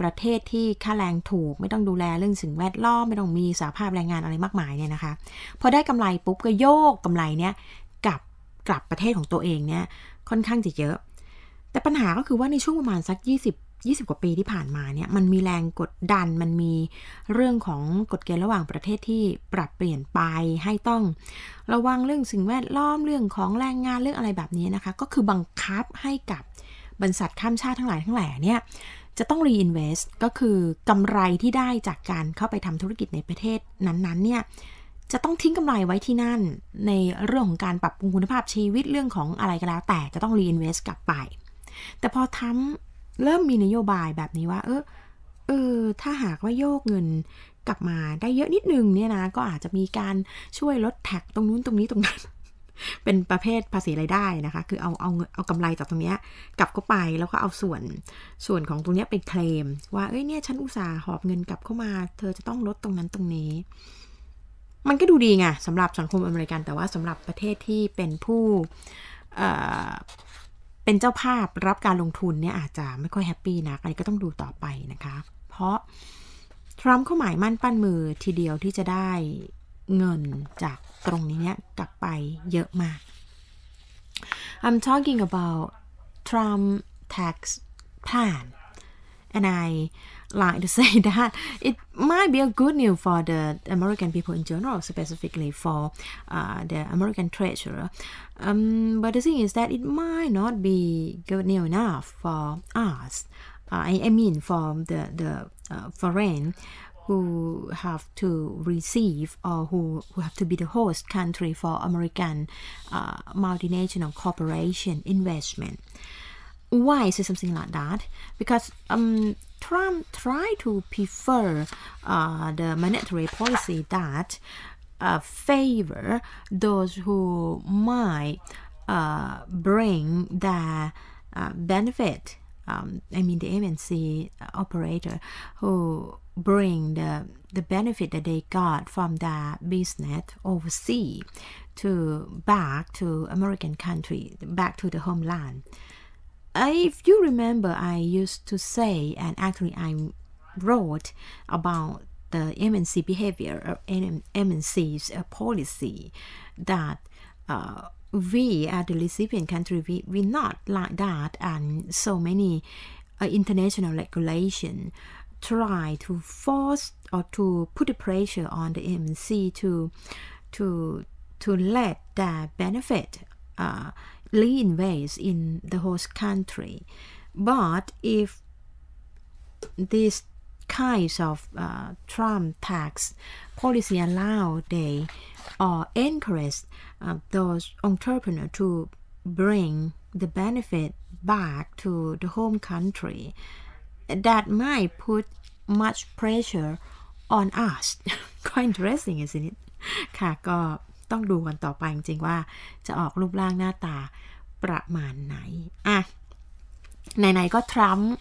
ประเทศที่ค่าแรงถูกไม่ต้องดูแลเรื่องสิ่งแวดล้อมไม่ต้องมีสาภาพแรงงานอะไรมากมายเนี่ยนะคะพอได้กำไรปุ๊บก็โยกกำไรเนี่ยกลับกลับประเทศของตัวเองเนี่ยค่อนข้างจะเยอะ แต่ปัญหาก็คือว่าในช่วงประมาณสัก20 20 กว่าปีที่ผ่านมาเนี่ยมันมีแรงกดดันมันมีเรื่องของกฎเกณฑ์ระหว่างประเทศที่ปรับเปลี่ยนไปให้ต้อง ระวังเรื่องสิ่งแวดล้อมเรื่องของแรงงานเรื่องอะไรแบบนี้นะคะก็คือบังคับให้กับบรรษัทข้ามชาติทั้งหลายทั้งแหล่เนี่ยจะต้อง reinvest ก็คือกำไรที่ได้จากการเข้าไปทำธุรกิจในประเทศนั้นๆเนี่ยจะต้องทิ้งกำไรไว้ที่นั่นในเรื่องของการปรับปรุงคุณภาพชีวิตเรื่องของอะไรก็แล้วแต่จะต้อง reinvest กลับไป แต่พอทั้มเริ่มมีนโยบายแบบนี้ว่าเออเออถ้าหากว่าโยกเงินกลับมาได้เยอะนิดนึงเนี่ยนะก็อาจจะมีการช่วยลดแท็กตรงนู้นตรงนี้ตรงนั้นเป็นประเภทภาษีรายได้นะคะ คือเอาเอาเอากำไรจากตรงนี้กลับเข้าไปแล้วก็เอาส่วนส่วนของตรงนี้ไปเคลม ว่าเอ้ยเนี่ยฉันอุตส่าห์หอบเงินกลับเข้ามา เธอจะต้องลดตรงนั้นตรงนี้ มันก็ดูดีไงสำหรับสังคมอเมริกัน แต่ว่าสำหรับประเทศที่เป็นผู้เเป็นเจ้าภาพรับการลงทุนเนี่ยอาจจะไม่ค่อยแฮปปี้นะอันนี้ก็ต้องดูต่อไปนะคะเพราะทรัมป์เขาหมายมั่นปั้นมือทีเดียวที่จะได้เงินจากตรงนี้เนี่ยกลับไปเยอะมาก I'm talking about Trump tax plan and I like to say that it might be a good news for the American people in general, specifically for uh, the American treasurer. Um, but the thing is that it might not be good news enough for us. Uh, I, I mean, for the the uh, foreign who have to receive or who, who have to be the host country for American uh, multinational corporation investment. Why is it something like that? Because um, Trump tried to prefer uh, the monetary policy that uh, favor those who might uh, bring their uh, benefit um, I mean the MNC operator who bring the the benefit that they got from that business overseas to back to American country, back to the homeland. Uh, if you remember, I used to say, and actually I wrote about the MNC behavior or uh, MNC's uh, policy that uh, we at the recipient country, we, we not like that. And so many uh, international regulation try to force or to put the pressure on the MNC to, to, to let their benefit uh, reinvest in the host country. But if these kinds of uh, Trump tax policy allow they or encourage uh, those entrepreneurs to bring the benefit back to the home country that might put much pressure on us quite interesting isn't it ค่ะก็ต้องดูกันต่อไปจริงๆว่า จะออกรูปร่างหน้าตา ประมาณไหนอ่ะไหน ๆ ก็ทรัมป์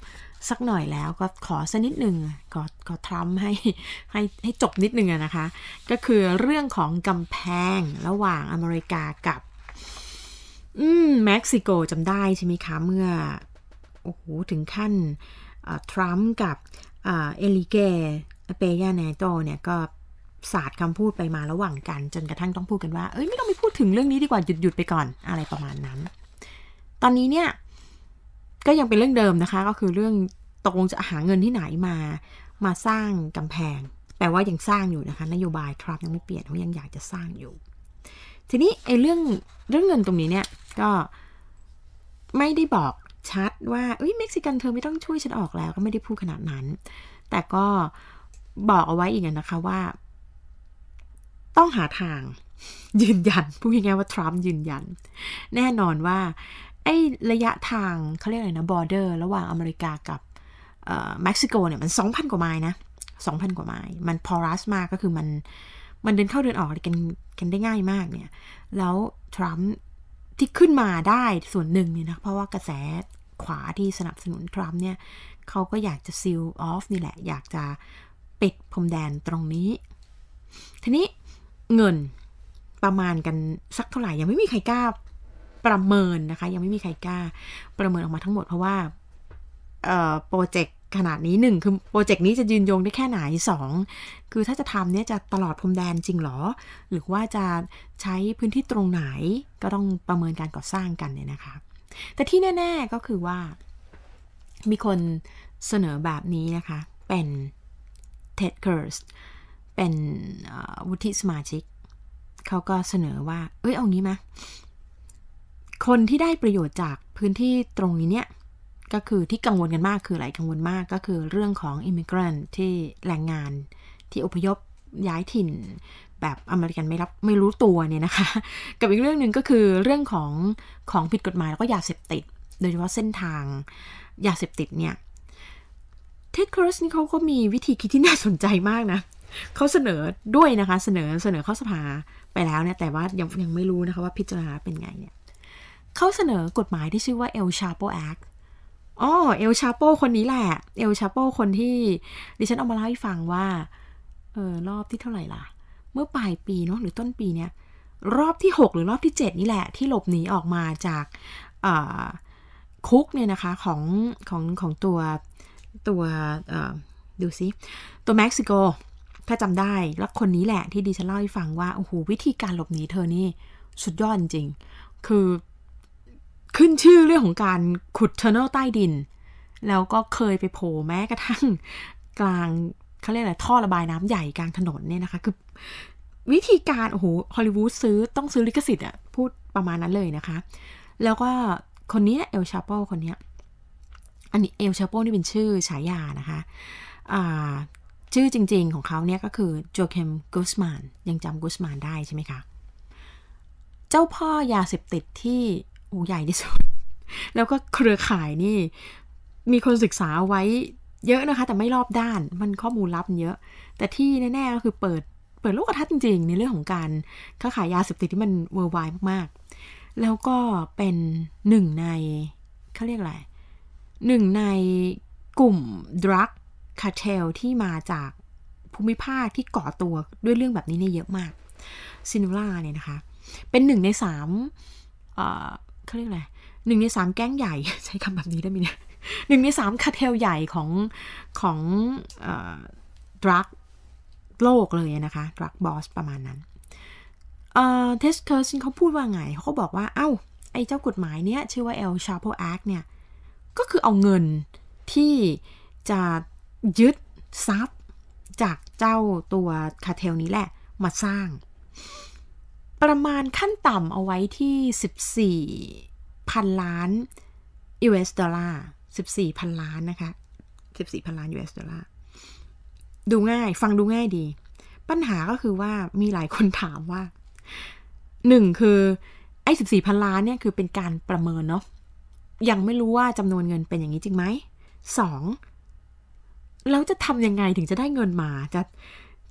สักหน่อยแล้วก็ขอสักนิดหนึ่งขอขอทรัมป์ให้ให้ให้จบนิดหนึ่งนะคะ ก็คือเรื่องของกำแพงระหว่างอเมริกากับอืมเม็กซิโกจำได้ใช่ไหมคะเมื่อโอ้โหถึงขั้นทรัมป์กับเอลิเกเปยาเนโตเนี่ยก็ศาสตร์คำพูดไปมาระหว่างกันจนกระทั่งต้องพูดกันว่าเอ้ยไม่ต้องไปพูดถึงเรื่องนี้ดีกว่า หยุดหยุดไปก่อนอะไรประมาณนั้น ตอนนี้เนี่ยก็ยังเป็นเรื่องเดิมนะคะ ก็คือเรื่องตกลงจะหาเงินที่ไหนมามาสร้างกำแพงแต่ว่ายังสร้างอยู่นะคะนโยบายทรัมป์ยังไม่เปลี่ยนเขายังอยากจะสร้างอยู่ ทีนี้ไอ้เรื่องเรื่องเงินตรงนี้เนี่ยก็ไม่ได้บอกชัด ว่าเอ้ยเม็กซิกันเธอไม่ต้องช่วยฉันออกแล้วก็ไม่ได้พูดขนาดนั้น แต่ก็บอกเอาไว้อีกนะคะว่า ต้องหาทางยืนยันพูดง่ายๆว่าทรัมป์ยืนยัน แน่นอนว่าไอระยะทางเขาเรียกอะไรนะบอร์เดอร์ระหว่างอเมริกากับเม็กซิโกเนี่ยมัน 2,000 กว่าไมล์นะ 2,000 กว่าไมล์มันพอรัสมากก็คือมัน มันเดินเข้าเดินออกกันกันได้ง่ายมากเนี่ย แล้ว ทรัมป์ที่ขึ้นมาได้ส่วนหนึ่งเนี่ยนะ เพราะว่ากระแสขวาที่สนับสนุนทรัมป์เนี่ยเขาก็อยากจะซิลออฟนี่แหละ อยากจะปิดพรมแดนตรงนี้ทีนี้เงินประมาณกันสักเท่าไหร่ยังไม่มีใครกล้าประเมินนะคะ ยังไม่มีใครกล้า ประเมินออกมาทั้งหมดเพราะว่าโปรเจกต์ขนาดนี้หนึ่งคือโปรเจกต์นี้จะยืนยงได้แค่ไหนสองคือถ้าจะทำเนี่ยจะตลอดพรมแดนจริงหรอ หรือว่าจะใช้พื้นที่ตรงไหนก็ต้องประเมินการก่อสร้างกันเนี่ยนะคะ แต่ที่แน่ๆก็คือว่ามีคนเสนอแบบนี้นะคะ เป็นเทดเคิร์สเป็นวุฒิสมาชิกเขาก็เสนอว่าเอ้ยเอางี้ไหมคนที่ได้ประโยชน์จากพื้นที่ตรงนี้เนี่ยก็คือที่กังวลกันมาก คืออะไรกังวลมากก็คือเรื่องของอิมิเกรนที่แรงงาน ที่อพยพย้ายถิ่น แบบอเมริกันไม่รับไม่รู้ตัวเนี่ยนะคะกับอีกเรื่องหนึ่งก็คือเรื่องของของผิดกฎหมายแล้วก็ยาเสพติด โดยเฉพาะเส้นทางยาเสพติดเนี่ยเท็ดครสนี่เขาก็มีวิธีคิดที่น่าสนใจมากนะเขาเสนอด้วยนะคะเสนอเสนอเข้าสภาไปแล้วเนี่ยแต่ว่ายังยังไม่รู้นะคะว่าพิจารณาเป็นไงเนี่ยเขาเสนอกฎหมายที่ชื่อว่า El Chapo Act อ๋อเอลชาโปคนนี้แหละเอลชาโปคนที่ดิฉันเอามาเล่าให้ฟังว่า เออรอบที่เท่าไหร่ล่ะ เมื่อปลายปีเนาะหรือต้นปีเนี่ย รอบที่ 6 หรือรอบที่ 7 นี่แหละ ที่หลบหนีออกมาจากคุกเนี่ยนะคะ ของ ของของตัวตัวดูซิตัวเม็กซิโกถ้าจำได้แล้วคนนี้แหละที่ดิฉันเล่าให้ฟังว่าโอ้โหวิธีการหลบหนีเธอนี่สุดยอดจริง คือขึ้นชื่อเรื่องของการขุดเทอร์เนลใต้ดิน แล้วก็เคยไปโผล่แม้กระทั่ง กลางเขาเรียกอะไรท่อระบายน้ำใหญ่กลางถนนเนี่ยนะคะ คือวิธีการ โอ้โห ฮอลลีวูดซื้อต้องซื้อลิขสิทธิ์อะพูดประมาณนั้นเลยนะคะ แล้วก็คนนี้เอลชาโปคนนี้ อันนี้เอลชาโปนี่เป็นชื่อฉายานะคะ ชื่อจริง ๆของเขาเนี่ยก็คือโจเคมกุสมาน ยังจำกุสมานได้ใช่ไหมคะ เจ้าพ่อยาเสพติดที่โอ้ใหญ่ที่สุดแล้วก็เครือข่ายนี่มีคนศึกษาไว้เยอะนะคะ แต่ไม่รอบด้านมันข้อมูลลับเยอะ แต่ที่แน่ ๆ ก็คือเปิดเปิดโลกทัศน์จริง ๆ ในเรื่องของการค้าขายยาเสพติดที่มันเวอร์ไวมาก ๆ แล้วก็เป็นหนึ่งในเขาเรียกอะไรหนึ่งในกลุ่มดรักคาเทลที่มาจากภูมิภาคที่ก่อตัวด้วยเรื่องแบบนี้เนี่ยเยอะมากซินูล่าเนี่ยนะคะ เป็นหนึ่งในสามเขาเรียกอะไรหนึ่งในสามแก๊งใหญ่ใช้คำแบบนี้ได้ไหมเนี่ยหนึ่งในสามคาเทลใหญ่ของ ของดรักโลกเลยนะคะ ดรักบอสประมาณนั้นเทสเคอร์ซินเขาพูดว่าไงเขาบอกว่า เอา้า ไอ้เจ้ากฎหมายเนี้ย ชื่อว่า El c h a p o แอคเนี่ย ก็คือเอาเงินที่จะยึดทรัพย์จากเจ้าตัวคาเทลนี้แหละมาสร้างประมาณขั้นต่ำเอาไว้ที่ 14พันล้าน US ดอลลาร์14พันล้านนะคะ 14พันล้าน US ดอลลาร์ดูง่ายฟังดูง่ายดี ปัญหาก็คือว่ามีหลายคนถามว่า หนึ่งคือ ไอ้ 14พันล้านเนี่ยคือเป็นการประเมินเนาะยังไม่รู้ว่าจำนวนเงินเป็นอย่างนี้จริงไหมสองแล้วจะทำยังไงถึงจะได้เงินมาจะ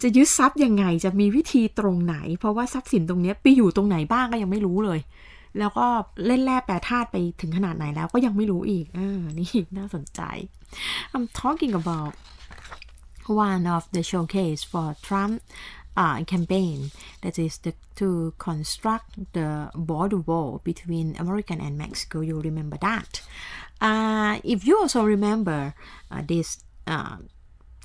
จะยึดทรัพย์ยังไงจะมีวิธีตรงไหน เพราะว่าทรัพย์สินตรงนี้ไปอยู่ตรงไหนบ้างก็ยังไม่รู้เลย แล้วก็เล่นแร่แปรธาตุไปถึงขนาดไหนแล้วก็ยังไม่รู้อีกอนี่น่าสนใจ I'm talking about one of the showcase for Trump uh, campaign that is the, to construct the border wall between American and Mexico. You remember that. Uh, if you also remember uh, this uh,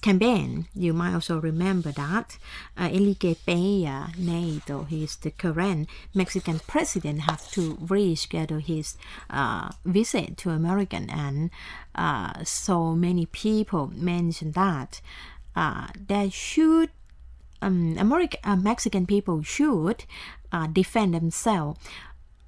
campaign. You might also remember that uh, Enrique Peña Nieto, he is the current Mexican president, has to reschedule his uh, visit to America, and uh, so many people mentioned that uh, should um, American uh, Mexican people should uh, defend themselves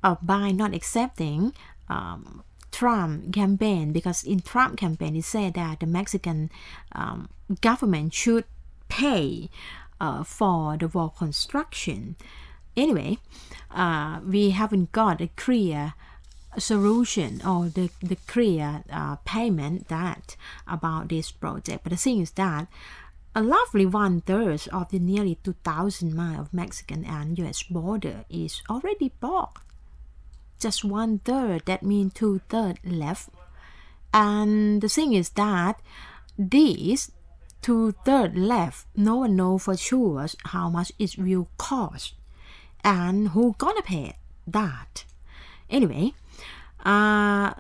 uh, by not accepting um, Trump campaign because in Trump campaign he said that the Mexican um, government should pay uh, for the wall construction. Anyway, uh, we haven't got a clear solution or the, the clear uh, payment that about this project. But the thing is that a lovely one third of the nearly 2,000 miles of Mexican and US border is already blocked just one third that means two thirds left and the thing is that these two thirds left no one knows for sure how much it will cost and who gonna pay that anyway uh,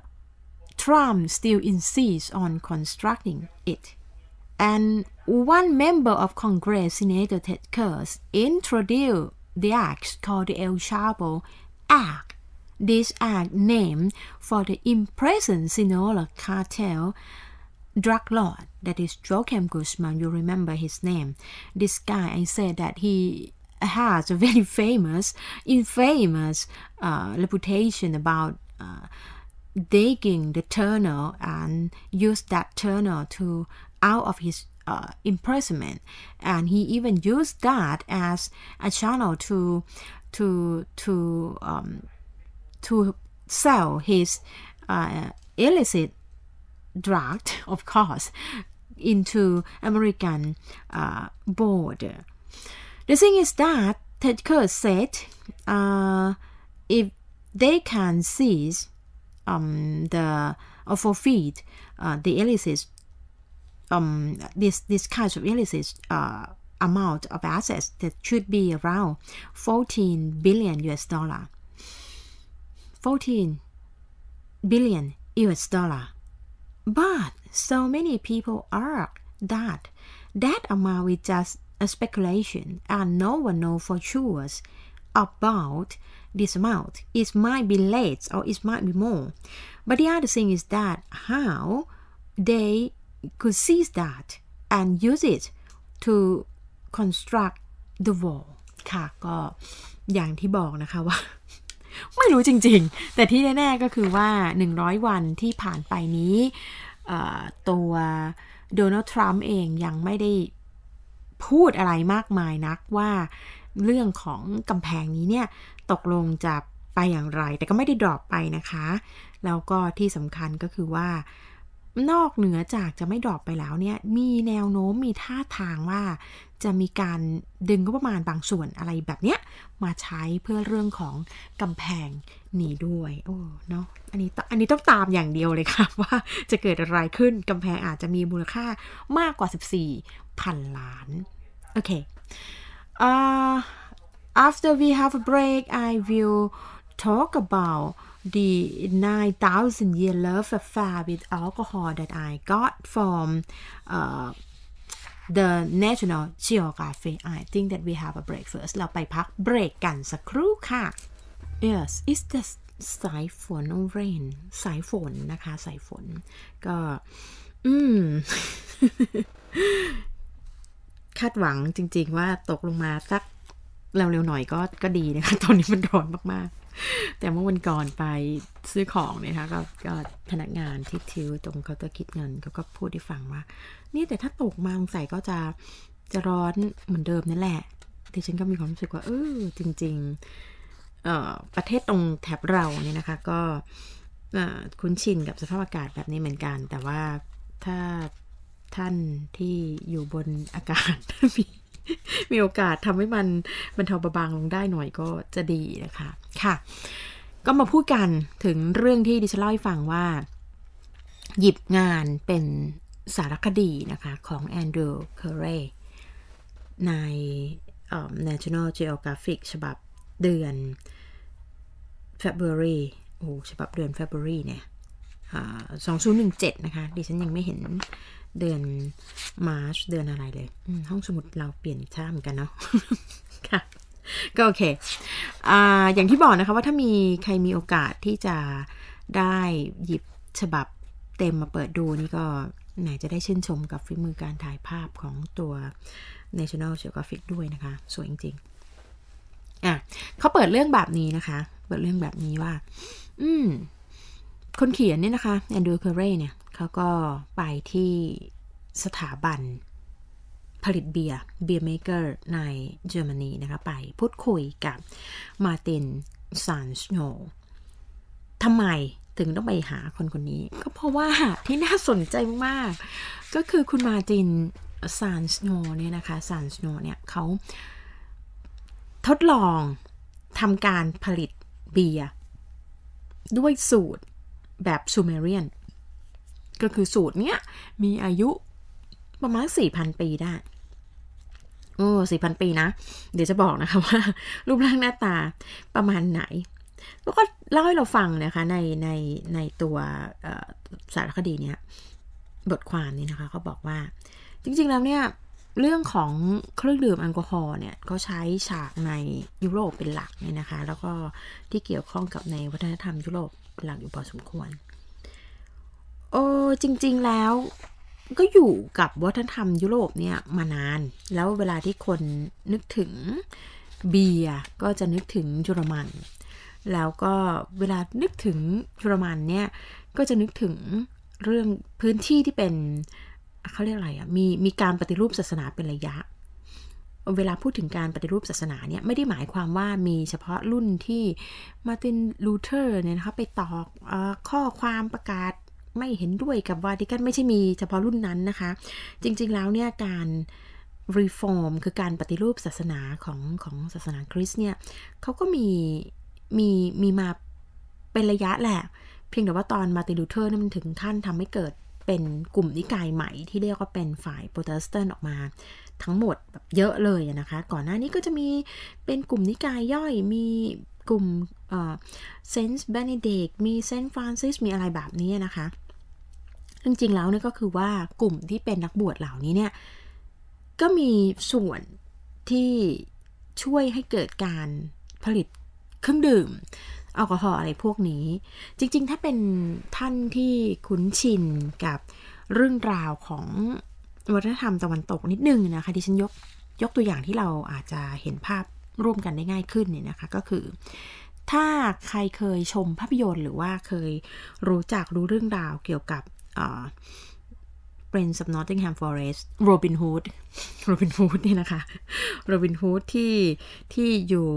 trump still insists on constructing it and one member of Congress, Senator Ted Kurz, introduced the act called the El Chapo Act this act named for the imprisoned Sinaloa cartel drug lord, that is Joaquim Guzman, you remember his name. This guy, I said that he has a very famous, infamous uh, reputation about uh, digging the tunnel and use that tunnel to out of his uh, imprisonment, and he even used that as a channel to to to um, to sell his uh, illicit drug, of course, into American uh, border. The thing is that Ted Cruz said uh, if they can seize um, the or forfeit uh, the illicit um, this this kind of illicit uh, amount of assets that should be around 14 billion US dollar 14 billion US dollar. But so many people argue that that amount is just a speculation and no one knows for sure about this amount. It might be less or it might be more. But the other thing is that how they could seize that and use it to construct the wall ค่ะก็อย่างที่บอกนะคะว่าไม่รู้จริงๆ แต่ที่แน่ๆก็คือว่า 100 วันที่ผ่านไปนี้ ตัวโดนัลด์ทรัมป์เองยังไม่ได้พูดอะไรมากมายนักว่าเรื่องของกำแพงนี้เนี่ยตกลงจะไปอย่างไร แต่ก็ไม่ได้ดรอปไปนะคะ แล้วก็ที่สำคัญก็คือว่า นอกเหนือจากจะไม่ดรอปไปแล้วเนี่ย มีแนวโน้มมีท่าทางว่าจะมีการดึงก็ประมาณบางส่วนอะไรแบบเนี้ย มาใช้เพื่อเรื่องของกำแพงหนีด้วยโอ้เนาะอันนี้อันนี้ต้องตามอย่างเดียวเลยครับว่าจะเกิดอะไรขึ้นกำแพงอาจจะมีมูลค่ามากกว่า 14พันล้าน โอเค after we have a break I will talk about the 9,000 year love affair with alcohol that I got from uh, the National Geographic I think that we have a break first เราไปพักเบรกกันสักครู่ค่ะ yes it's the สายฝนนองเรนสายฝนนะคะสายฝนก็อืมคาดหวังจริง ๆว่าตกลงมาสักเร็วๆหน่อยก็ก็ดีนะคะ ตอนนี้มันร้อนมาก ๆแต่เมื่อวันก่อนไปซื้อของเนี่ยคะก็ก็พนักงานที่ทิวตรงเขาจะคิดเงินเขาก็พูดให้ฟังว่า นี่แต่ถ้าตกมาใส่ก็จะจะร้อนเหมือนเดิมนั่นแหละี่ฉันก็มีความรู้สึกว่าเออจริง ๆเออประเทศตรงแถบเราเนี่ยนะคะ ก็คุ้นชินกับสภาพอากาศแบบนี้เหมือนกัน แต่ว่าถ้าท่านที่อยู่บนอากาศมีมีโอกาสทำให้มันบรรเทาบาบางลงได้หน่อยก็จะดีนะคะ ค่ะ ก็มาพูดกันถึงเรื่องที่ดิฉันเล่าให้ฟังว่าหยิบงานเป็นสารคดีนะคะ ของแอนดรูว์เคเรใน National Geographic ฉบับเดือน February โอ้ฉบับเดือน February เนี่ย2017 นะคะดิฉันยังไม่เห็นเดือน มาร์ชเดือนอะไรเลยห้องสมุดเราเปลี่ยนช่ามือนกันเนาะค่ะ ก็โอเคออย่างที่บอกนะคะว่าถ้ามีใครมีโอกาสที่จะได้หยิบฉบับเต็มมาเปิดดูนี่ก็ไหนจะได้ชื่นชมกับฝีมือการถ่ายภาพของตัว National Geographic ด้วยนะคะ สวยจริงๆอ่ะเขาเปิดเรื่องแบบนี้นะคะ เปิดเรื่องแบบนี้ว่า อืมคนเขียนเนี่ยนะคะ แอนดูเครเรเนี่ยเขาก็ไปที่สถาบันผลิตเบียร์เบียร์เมเกอร์ในเยอรมนีนะคะไปพูดคุยกับมาตินซานสโนทำไมถึงต้องไปหาคนคนนี้ ก็เพราะว่าที่น่าสนใจมาก ก็คือคุณมาตินซานสโนเนี่ยนะคะซานสโนเนี่ยเขาทดลองทำการผลิตเบียร์ ด้วยสูตรแบบซูเมเรียนก็คือสูตรเนี้ย มีอายุประมาณ 4,000 ปีได้โอ้สี่พันปีนะ เดี๋ยวจะบอกนะคะว่า รูปร่างหน้าตาประมาณไหน แล้วก็เล่าให้เราฟังนะคะในในในตัวสารคดีเนี้ย บทความนี้นะคะเขาบอกว่า จริง ๆ แล้วเนี่ยเรื่องของเครื่องดื่มแอลกอฮอล์เนี่ยก็ใช้ฉากในยุโรปเป็นหลักเนี่ยนะคะ แล้วก็ที่เกี่ยวข้องกับในวัฒนธรรมยุโรปเป็นหลักอยู่พอสมควร โอ้จริงๆแล้วก็อยู่กับวัฒนธรรมยุโรปเนี่ยมานาน แล้วเวลาที่คนนึกถึงเบียร์ก็จะนึกถึงเยอรมัน แล้วก็เวลานึกถึงเยอรมันเนี่ยก็จะนึกถึงเรื่องพื้นที่ที่เป็นเขาเรียกอะไรอะ่ะมีมีการปฏิรูปศาสนาเป็นระยะเวลาพูดถึงการปฏิรูปศาสนาเนี่ยไม่ได้หมายความว่ามีเฉพาะรุ่นที่มาตินลูเทอร์เนี่ยนะคะไปตอกอข้อความประกาศไม่เห็นด้วยกับวาติกันไม่ใช่มีเฉพาะรุ่นนั้นนะคะ จริงๆแล้วเนี่ยการรีฟอร์มคือการปฏิรูปศาสนาของของศาสนาคริสต์เนี่ยเขาก็มี มี มีมาเป็นระยะแหละเพียงแต่ว่าตอนมาติลูเทอร์นั้นมันถึงขั้นทำให้เกิดเป็นกลุ่มนิกายใหม่ที่เรียกว่าเป็นฝ่ายโปรเตสแตนต์ออกมาทั้งหมดแบบเยอะเลยนะคะ ก่อนหน้านี้ก็จะมีเป็นกลุ่มนิกายย่อยมีกลุ่มเซนส์เบเนเดก มีเซนต์ฟรานซิส มีอะไรแบบนี้นะคะ จริงๆแล้วเนี่ยก็คือว่ากลุ่มที่เป็นนักบวชเหล่านี้เนี่ยก็มีส่วนที่ช่วยให้เกิดการผลิตเครื่องดื่มแอลกอฮอล์อะไรพวกนี้ จริงๆ ถ้าเป็นท่านที่คุ้นชินกับเรื่องราวของวัฒนธรรมตะวันตกนิดนึงนะคะที่ฉันยก ยกตัวอย่างที่เราอาจจะเห็นภาพร่วมกันได้ง่ายขึ้นเนี่ยนะคะก็คือ ถ้าใครเคยชมภาพยนตร์ หรือว่าเคยรู้จักรู้เรื่องราวเกี่ยวกับ Prince of Nottingham Forest Robin Hood Robin Hood เนี่ยนะคะ Robin Hood ที่ ที่อยู่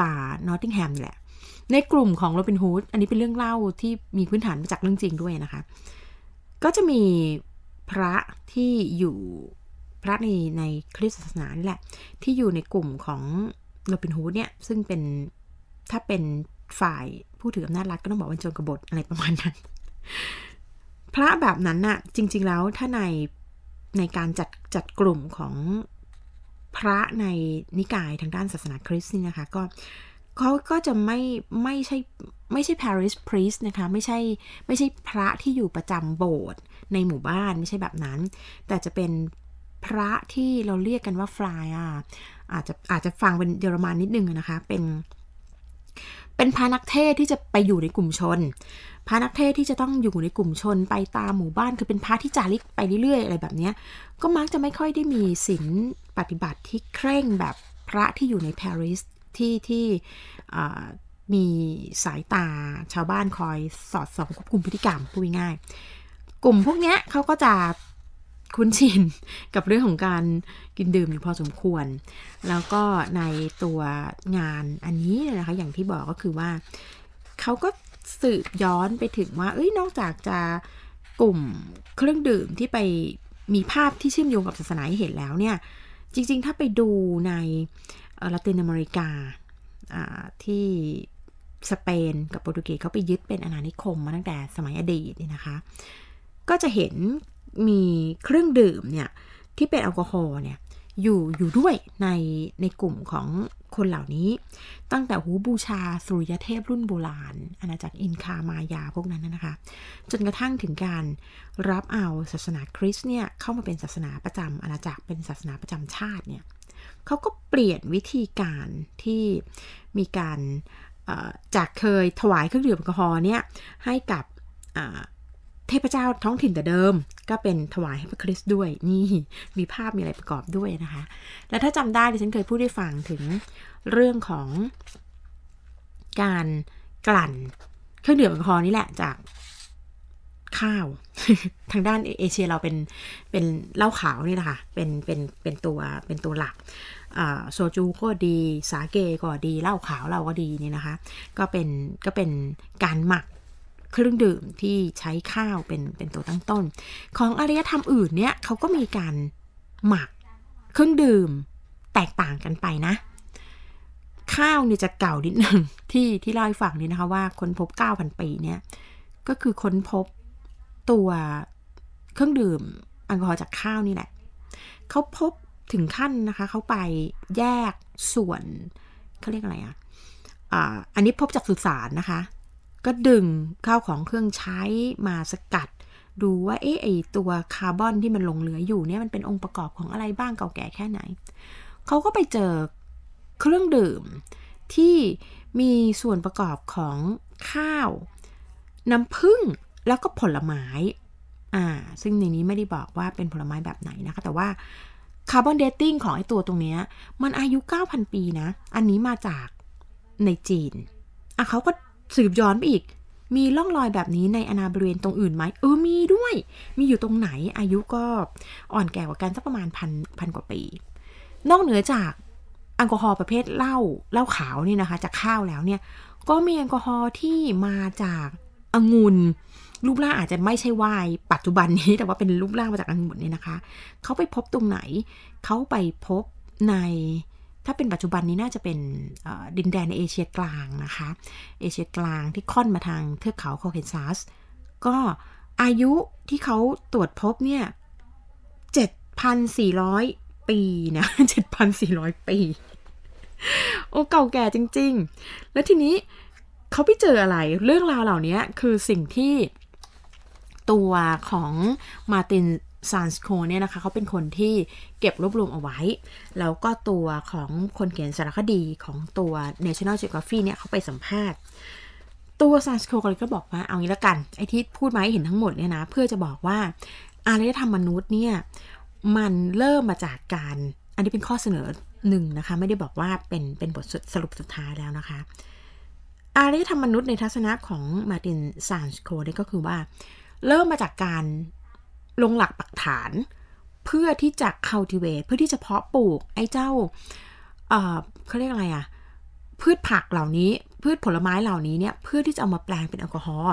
ป่า Nottingham แหละ ในกลุ่มของ Robin Hood อันนี้เป็นเรื่องเล่าที่มีพื้นฐานมาจากเรื่องจริงด้วยนะคะ ก็จะมีพระที่อยู่พระในในคริสตศาสนานี่แหละที่อยู่ในกลุ่มของโรบินฮูดเนี่ยซึ่งเป็นถ้าเป็นฝ่ายผู้ถืออำนาจรัฐก็ต้องบอกว่าโจรกบฏอะไรประมาณนั้น พระแบบนั้นน่ะจริง ๆแล้วถ้าในในการจัดจัดกลุ่มของพระในนิกายทางด้านศาสนาคริสต์นี่นะคะก็เขาก็จะไม่ไม่ใช่ไม่ใช่ Paris priest นะคะไม่ใช่ไม่ใช่พระที่อยู่ประจำโบสถ์ในหมู่บ้านไม่ใช่แบบนั้น แต่จะเป็นพระที่เราเรียกกันว่าฟลายอ่ะ อาจจะอาจจะฟังเป็นเยอรมันนิดนึงนะคะ เป็น เป็นพานักเทศที่จะไปอยู่ในกลุ่มชนพานักเทศที่จะต้องอยู่ในกลุ่มชนไปตามหมู่บ้าน คือเป็นพระที่จาริกไปเรื่อยๆอะไรแบบนี้ ก็มักจะไม่ค่อยได้มีศีลปฏิบัติที่เคร่งแบบพระที่อยู่ในปารีสที่ที่มีสายตาชาวบ้านคอยสอดส่องควบคุมพฤติกรรมพูดง่ายกลุ่มพวกเนี้ยเขาก็จะคุ้นชินกับเรื่องของการกินดื่มอยู่พอสมควร แล้วก็ในตัวงานอันนี้นะคะอย่างที่บอกก็คือว่า เขาก็สืบย้อนไปถึงว่าเอ้ยนอกจากจะกลุ่มเครื่องดื่มที่ไปมีภาพที่เชื่อมโยงกับศาสนาให้เห็นแล้วเนี่ย จริง ๆ ถ้าไปดูในละตินอเมริกาที่สเปนกับโปรตุเกสเขาไปยึดเป็นอาณานิคมมาตั้งแต่สมัยอดีตนี่นะคะก็จะเห็นมีเครื่องดื่มเนี่ย ที่เป็นแอลกอฮอล์เนี่ยอยู่อยู่ด้วยใน ในกลุ่มของคนเหล่านี้ ตั้งแต่หูบูชาสุริยเทพรุ่นโบราณ อาณาจักรอินคามายาพวกนั้นนะคะ จนกระทั่งถึงการรับเอาศาสนาคริสต์เนี่ยเข้ามาเป็นศาสนาประจำอาณาจักรเป็นศาสนาประจำชาติเนี่ยเขาก็เปลี่ยนวิธีการที่มีการจากเคยถวายเครื่องดื่มแอลกอฮอล์เนี่ยให้กับเทพเจ้าท้องถิ่นแต่เดิม ก็เป็นถวายให้พระคริสต์ด้วยนี่มีภาพมีอะไรประกอบด้วยนะคะและถ้าจำได้ดิฉันเคยพูดได้ฟังถึงเรื่องของการกลั่นเครื่องดื่มแอลกอฮอล์นี่แหละจากข้าวทางด้านเอเชียเราเป็นเป็นเหล้าขาวนี่แหละค่ะเป็นเป็นเป็นตัวเป็นตัวหลักโซจูก็ดีสาเกก็ดีเหล้าขาวเราก็ดีนี่นะคะก็เป็นก็เป็นการหมักเครื่องดื่มที่ใช้ข้าวเป็นเป็นตัวตั้งต้น ของอารยธรรมอื่นเนี่ยเขาก็มีการหมักเครื่องดื่มแตกต่างกันไปนะ ข้าวเนี่ยจะเก่านิดหนึ่งที่ที่เล่าให้ฟังนี่นะคะว่าค้นพบ9,000ปีเนี่ย ก็คือค้นพบตัวเครื่องดื่มแอลกอฮอล์จากข้าวนี่แหละเขาพบถึงขั้นนะคะเขาไปแยกส่วนเขาเรียกอะไรอะอ่ะอันนี้พบจากสุสานนะคะก็ดึงข้าวของเครื่องใช้มาสกัดดูว่าเอ๊ะไอตัวคาร์บอนที่มันหลงเหลืออยู่เนี่ยมันเป็นองค์ประกอบของอะไรบ้างเก่าแก่แค่ไหนเขาก็ไปเจอเครื่องดื่มที่มีส่วนประกอบของข้าวน้ำผึ้งแล้วก็ผลไม้อ่าซึ่งในนี้ไม่ได้บอกว่าเป็นผลไม้แบบไหนนะคะแต่ว่าคาร์บอนเดตติ้งของไอตัวตรงนี้มันอายุ 9,000 ปีนะอันนี้มาจากในจีนอ่ะเขาก็สืบย้อนไปอีก มีร่องรอยแบบนี้ในอนาบริเวณตรงอื่นไหมเออมีด้วย มีอยู่ตรงไหน อายุก็อ่อนแก่กว่ากันสักประมาณพันพันกว่าปี นอกเหนือจากแอลกอฮอล์ประเภทเหล้าเหล้าขาวนี่นะคะจากข้าวแล้วเนี่ย ก็มีแอลกอฮอล์ที่มาจากองุ่นรูปร่างอาจจะไม่ใช่วายปัจจุบันนี้ แต่ว่าเป็นรูปร่างมาจากองุ่นเนี่ยนะคะ เขาไปพบตรงไหน เขาไปพบในถ้าเป็นปัจจุบันนี้น่าจะเป็นดินแดนในเอเชียกลางนะคะ เอเชียกลางที่ค่อนมาทางเทือกเขาโคเคนซัสก็อายุที่เขาตรวจพบเนี่ย 7,400 ปีนะ 7,400 ปี โอ้เก่าแก่จริง ๆ แล้วทีนี้เขาไปเจออะไรเรื่องราวเหล่านี้คือสิ่งที่ตัวของมาตินซานสโคเนี่ยนะคะเขาเป็นคนที่เก็บรวบรวมเอาไว้ แล้วก็ตัวของคนเขียนสารคดีของตัว National Geography เนี่ยเขาไปสัมภาษณ์ตัวซานสโคเลยก็บอกว่าเอางี้ละกัน ไอ้ที่พูดมาให้เห็นทั้งหมดเนี่ยนะ เพื่อจะบอกว่าอารยธรรมมนุษย์เนี่ย มันเริ่มมาจากการอันนี้เป็นข้อเสนอหนึ่งนะคะ ไม่ได้บอกว่าเป็นเป็นบทสรุปสุดท้ายแล้วนะคะอารยธรรมมนุษย์ในทัศนะของมาตินซานสโคเนี่ยก็คือว่าเริ่มมาจากการลงหลักปักฐาน เพื่อที่จะ cultivate เพื่อที่จะเพาะปลูก ไอ้เจ้าเเขาเรียกอะไรอะ พืชผักเหล่านี้ พืชผลไม้เหล่านี้เนี่ย เพื่อที่จะเอามาแปลงเป็นแอลกอฮอล์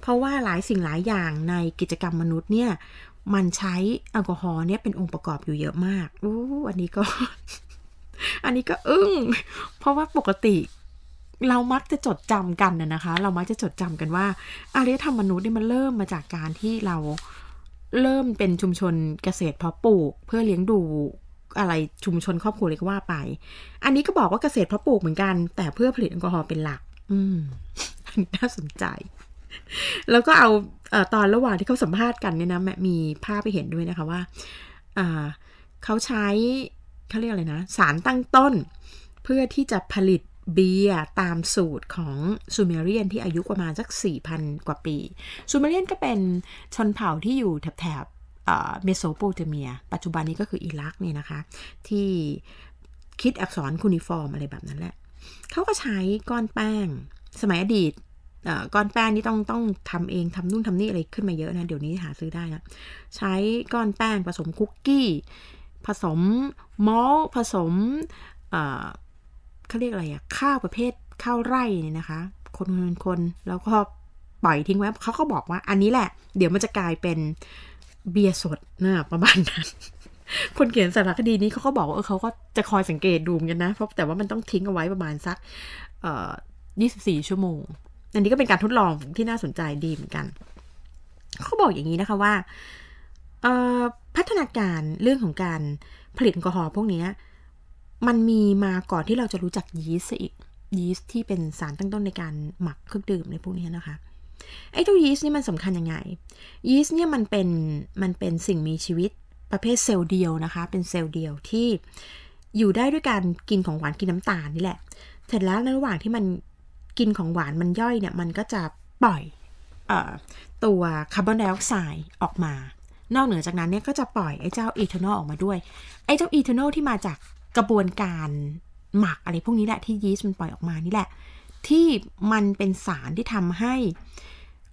เพราะว่าหลายสิ่งหลายอย่างในกิจกรรมมนุษย์ เนี่ย มันใช้แอลกอฮอล์เนี่ยเป็นองค์ประกอบอยู่เยอะมาก อู้ อันนี้ก็ อันนี้ก็อึง้ง เพราะว่าปกติ เรามักจะจดจำกันนะคะ เรามักจะจดจำกันว่าอารยธรรมมนุษย์เนี่ยมันเริ่มมาจากการที่เราเริ่มเป็นชุมชนเกษตรเพาะปลูก เพื่อเลี้ยงดูอะไรชุมชนครอบครัวเลยก็ว่าไป อันนี้ก็บอกว่าเกษตรเพาะปลูกเหมือนกัน แต่เพื่อผลิตแอลกอฮอล์เป็นหลัก อืมอันนี้น่าสนใจ แล้วก็เอาอตอนระหว่างที่เขาสัมภาษณ์กันเนี่ยนะแม่มีภาพไปเห็นด้วยนะคะว่าเขาใช้เขาเรียกอะไรนะ สารตั้งต้น เพื่อที่จะผลิตเบียร์ตามสูตรของซูเมเรียนที่อายุประมาณสัก 4,000 กว่าปี ซูเมเรียนก็เป็นชนเผ่าที่อยู่แถบเมโสโปเตเมีย ปัจจุบันนี้ก็คืออิรักนี่นะคะ ที่คิดอักษรคูนิฟอร์มอะไรแบบนั้นแหละ เขาก็ใช้ก้อนแป้ง สมัยอดีตก้อนแป้งนี่ต้อง ต้องทำเองทำนู่นทำนี่อะไรขึ้นมาเยอะนะเดี๋ยวนี้หาซื้อได้นะใช้ก้อนแป้งผสมคุกกี้ผสมมอลผสมเขาเรียกอะไรอะข้าวประเภทข้าวไร่เนี่ยนะคะ คนคนคนแล้วก็ปล่อยทิ้งไว้เขาก็บอกว่า อันนี้แหละ เดี๋ยวมันจะกลายเป็นเบียร์สดนะประมาณนั้น คนเขียนสารคดีนี้เขาก็บอกว่าเออเขาก็จะคอยสังเกตดูกันนะเพราะแต่ว่ามันต้องทิ้งเอาไว้ประมาณสักเอ่อ24ชั่วโมงอันนี้ก็เป็นการทดลองที่น่าสนใจดีเหมือนกันเขาบอกอย่างนี้นะคะว่าพัฒนาการเรื่องของการผลิตแอลกอฮอล์พวกนี้มันมีมาก่อนที่เราจะรู้จักยีสต์อีก ยีสต์ที่เป็นสารตั้งต้นในการหมักเครื่องดื่มในพวกนี้นะคะ ไอ้เจ้ายีสต์นี่มันสำคัญยังไง ยีสต์เนี่ยมันเป็น มันเป็นสิ่งมีชีวิตประเภทเซลล์เดียวนะคะ เป็นเซลล์เดียวที่อยู่ได้ด้วยการกินของหวานกินน้ำตาลนี่แหละ เสร็จแล้วในระหว่างที่มันกินของหวานมันย่อยเนี่ย มันก็จะปล่อยอตัวคาร์บอนไดออกไซด์ออกมา นอกเหนือจากนั้นเนี่ยก็จะปล่อยไอ้เจ้าอีเทนอลออกมาด้วย ไอ้เจ้าอีเทนอลที่มาจากกระบวนการ หมัก อะไรพวกนี้แหละ ที่ยีสต์มันปล่อยออกมานี่แหละ ที่มันเป็นสารที่ทำให้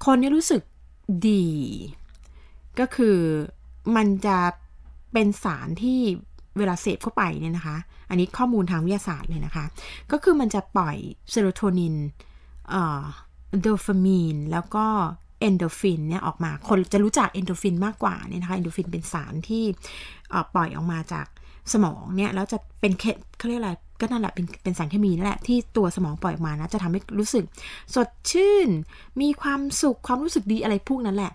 คนนี้รู้สึกดี ก็คือมันจะเป็นสารที่เวลาเสพเข้าไปเนี่ยนะคะ อันนี้ข้อมูลทางวิทยาศาสตร์เลยนะคะ ก็คือมันจะปล่อยเซโรโทนินโดฟามีนแล้วก็เอนโดฟินเนี่ยออกมา คนจะรู้จักเอนโดฟินมากกว่าเนี่ยนะคะเอนโดฟินเป็นสารที่ปล่อยออกมาจากสมองเนี่ยแล้วจะเป็น เคเขาเรียกอะไร ก็นั่นแหละเป็นเป็นสารเคมีนั่นแหละที่ตัวสมองปล่อยออกมานะ จะทำให้รู้สึก สดชื่นมีความสุขความรู้สึกดีอะไรพวกนั้นแหละ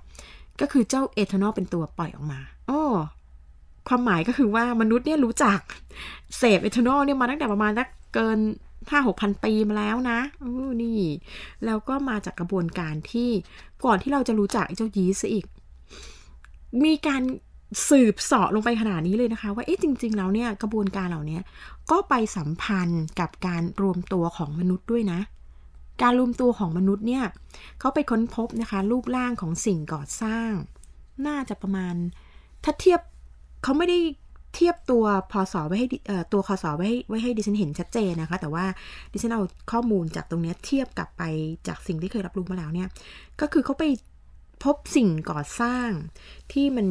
ก็คือเจ้าเอทานอลเป็นตัวปล่อยออกมาโอ้ความหมายก็คือว่ามนุษย์เนี่ยรู้จัก เสพเอทานอลเนี่ยมาตั้งแต่ประมาณนักเกินห้าหกพันปีมาแล้วนะอู้นี่แล้วก็มาจากกระบวนการที่ก่อนที่เราจะรู้จักเจ้ายีสต์อีก มีการสืบสอบลงไปขนาดนี้เลยนะคะ ว่าเอ๊ะจริงๆแล้วเนี่ยกระบวนการเหล่านี้ก็ไปสัมพันธ์กับการรวมตัวของมนุษย์ด้วยนะ การรวมตัวของมนุษย์เนี่ยเขาไปค้นพบนะคะ รูปร่างของสิ่งก่อสร้าง น่าจะประมาณถ้าเทียบเขาไม่ได้เทียบตัวพศไว้ให้ตัวคศไว้ให้ไว้ให้ดิฉันเห็นชัดเจนนะคะ แต่ว่าดิฉันเอาข้อมูลจากตรงนี้เทียบกลับไปจากสิ่งที่เคยรับรู้มาแล้วเนี่ย ก็คือเขาไปพบสิ่งก่อสร้างที่มัน